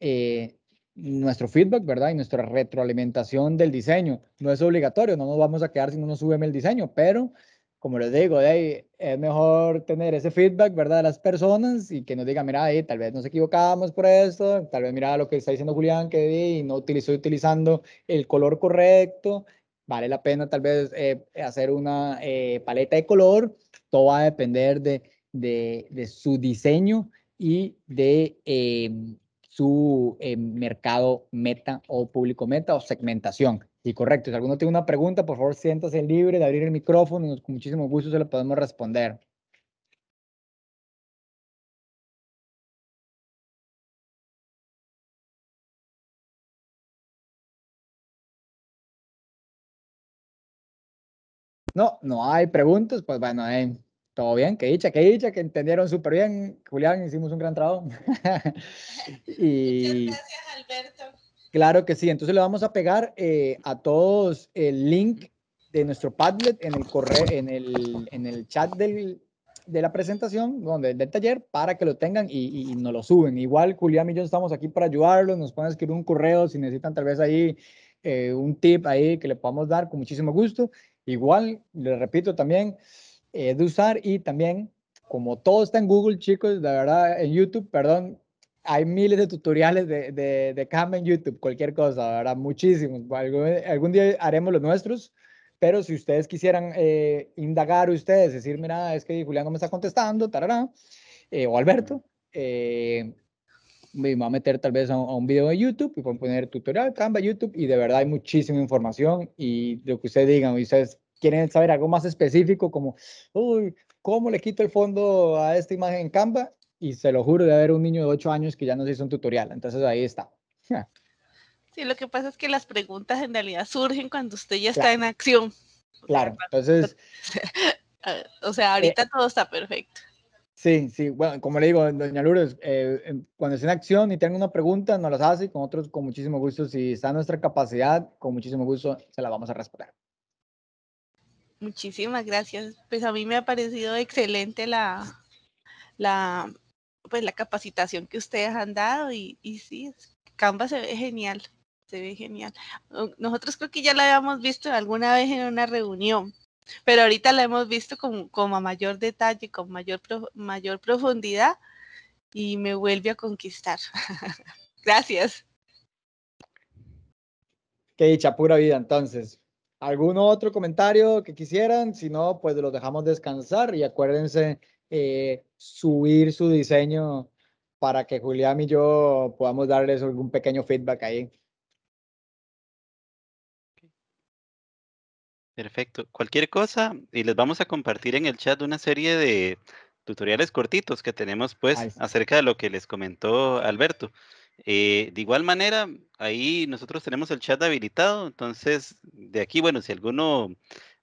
eh, nuestro feedback, ¿verdad? Y nuestra retroalimentación del diseño. No es obligatorio, no nos vamos a quedar si no nos suben el diseño, pero como les digo, es mejor tener ese feedback, ¿verdad? De las personas y que nos digan, mira, tal vez nos equivocamos por esto, tal vez mira lo que está diciendo Julián, que no utilizó utilizando el color correcto, vale la pena tal vez eh, hacer una eh, paleta de color, todo va a depender de, su diseño y de... Eh, su eh, mercado meta o público meta o segmentación. Y correcto, si alguno tiene una pregunta, por favor siéntase libre de abrir el micrófono, y con muchísimo gusto se lo podemos responder. No, no hay preguntas, pues bueno, eh, todo bien, que dicha, qué dicha, que entendieron súper bien. Julián, hicimos un gran trabajo. Muchas gracias, Alberto. Claro que sí. Entonces le vamos a pegar eh, a todos el link de nuestro Padlet en el correo, en el, en el chat del, de la presentación, donde del taller, para que lo tengan y, y, nos lo suben. Igual Julián y yo estamos aquí para ayudarlos, nos pueden escribir un correo si necesitan tal vez ahí eh, un tip ahí que le podamos dar con muchísimo gusto. Igual, le repito también, eh, de usar y también, como todo está en Google, chicos, de verdad, en YouTube, perdón, hay miles de tutoriales de, de, de Canva en YouTube, cualquier cosa, de ¿verdad? Muchísimos. Algún, día haremos los nuestros, pero si ustedes quisieran eh, indagar ustedes, decir, mira, es que Julián no me está contestando, tarará, eh, o Alberto, me va a meter tal vez a, un, video de YouTube y poner tutorial Canva YouTube y de verdad hay muchísima información y lo que ustedes digan, ustedes quieren saber algo más específico, como, uy, ¿cómo le quito el fondo a esta imagen en Canva? Y se lo juro de haber un niño de 8 años que ya nos hizo un tutorial. Entonces ahí está. Sí, lo que pasa es que las preguntas en realidad surgen cuando usted ya está en acción. Claro, entonces... o sea, ahorita eh, todo está perfecto. Sí, sí, bueno, como le digo, doña Lourdes, eh, cuando esté en acción y tenga una pregunta, nos las hace y con otros con muchísimo gusto, si está en nuestra capacidad, con muchísimo gusto se la vamos a responder. Muchísimas gracias. Pues a mí me ha parecido excelente la, la, pues la capacitación que ustedes han dado y, sí, Canva se ve genial, se ve genial. Nosotros creo que ya la habíamos visto alguna vez en una reunión, pero ahorita la hemos visto como a mayor detalle, con mayor, mayor profundidad y me vuelve a conquistar. Gracias. Qué dicha, pura vida entonces. ¿Algún otro comentario que quisieran? Si no, pues los dejamos descansar y acuérdense eh, subir su diseño para que Julián y yo podamos darles algún pequeño feedback ahí. Perfecto. Cualquier cosa, y les vamos a compartir en el chat una serie de tutoriales cortitos que tenemos pues acerca de lo que les comentó Alberto. Eh, de igual manera, ahí nosotros tenemos el chat habilitado, entonces de aquí, bueno, si alguno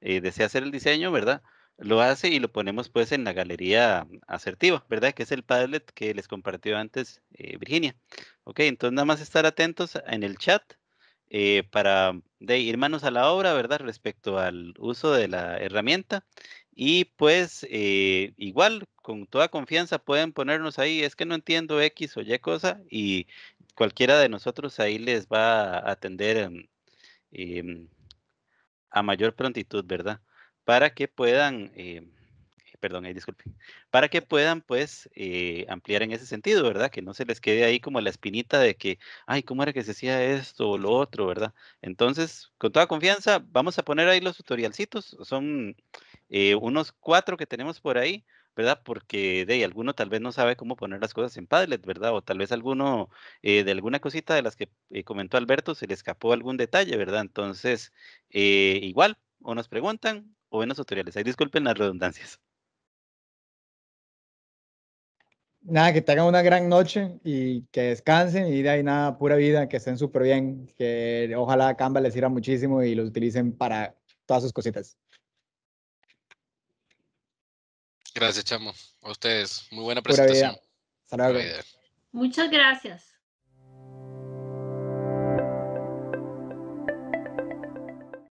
eh, desea hacer el diseño, ¿verdad? Lo hace y lo ponemos pues en la galería asertiva, ¿verdad? Que es el Padlet que les compartió antes eh, Virginia. Ok, entonces nada más estar atentos en el chat para de ir manos a la obra, ¿verdad? Respecto al uso de la herramienta y pues eh, igual, con toda confianza pueden ponernos ahí, es que no entiendo X o Y cosa y cualquiera de nosotros ahí les va a atender em, em, a mayor prontitud, ¿verdad? Para que puedan, em, perdón, ahí disculpen, para que puedan pues eh, ampliar en ese sentido, ¿verdad? Que no se les quede ahí como la espinita de que, ay, ¿cómo era que se hacía esto o lo otro, ¿verdad? Entonces, con toda confianza, vamos a poner ahí los tutorialcitos, son... Eh, unos cuatro que tenemos por ahí, ¿verdad? Porque de ahí, alguno tal vez no sabe cómo poner las cosas en Padlet, ¿verdad? O tal vez alguno eh, de alguna cosita de las que eh, comentó Alberto se le escapó algún detalle, ¿verdad? Entonces, igual, o nos preguntan o en los tutoriales. Ahí disculpen las redundancias. Nada, que tengan una gran noche y que descansen y de ahí nada, pura vida, que estén súper bien, que ojalá Canva les sirva muchísimo y los utilicen para todas sus cositas. Gracias, Chamo. A ustedes. Muy buena presentación. Muchas gracias.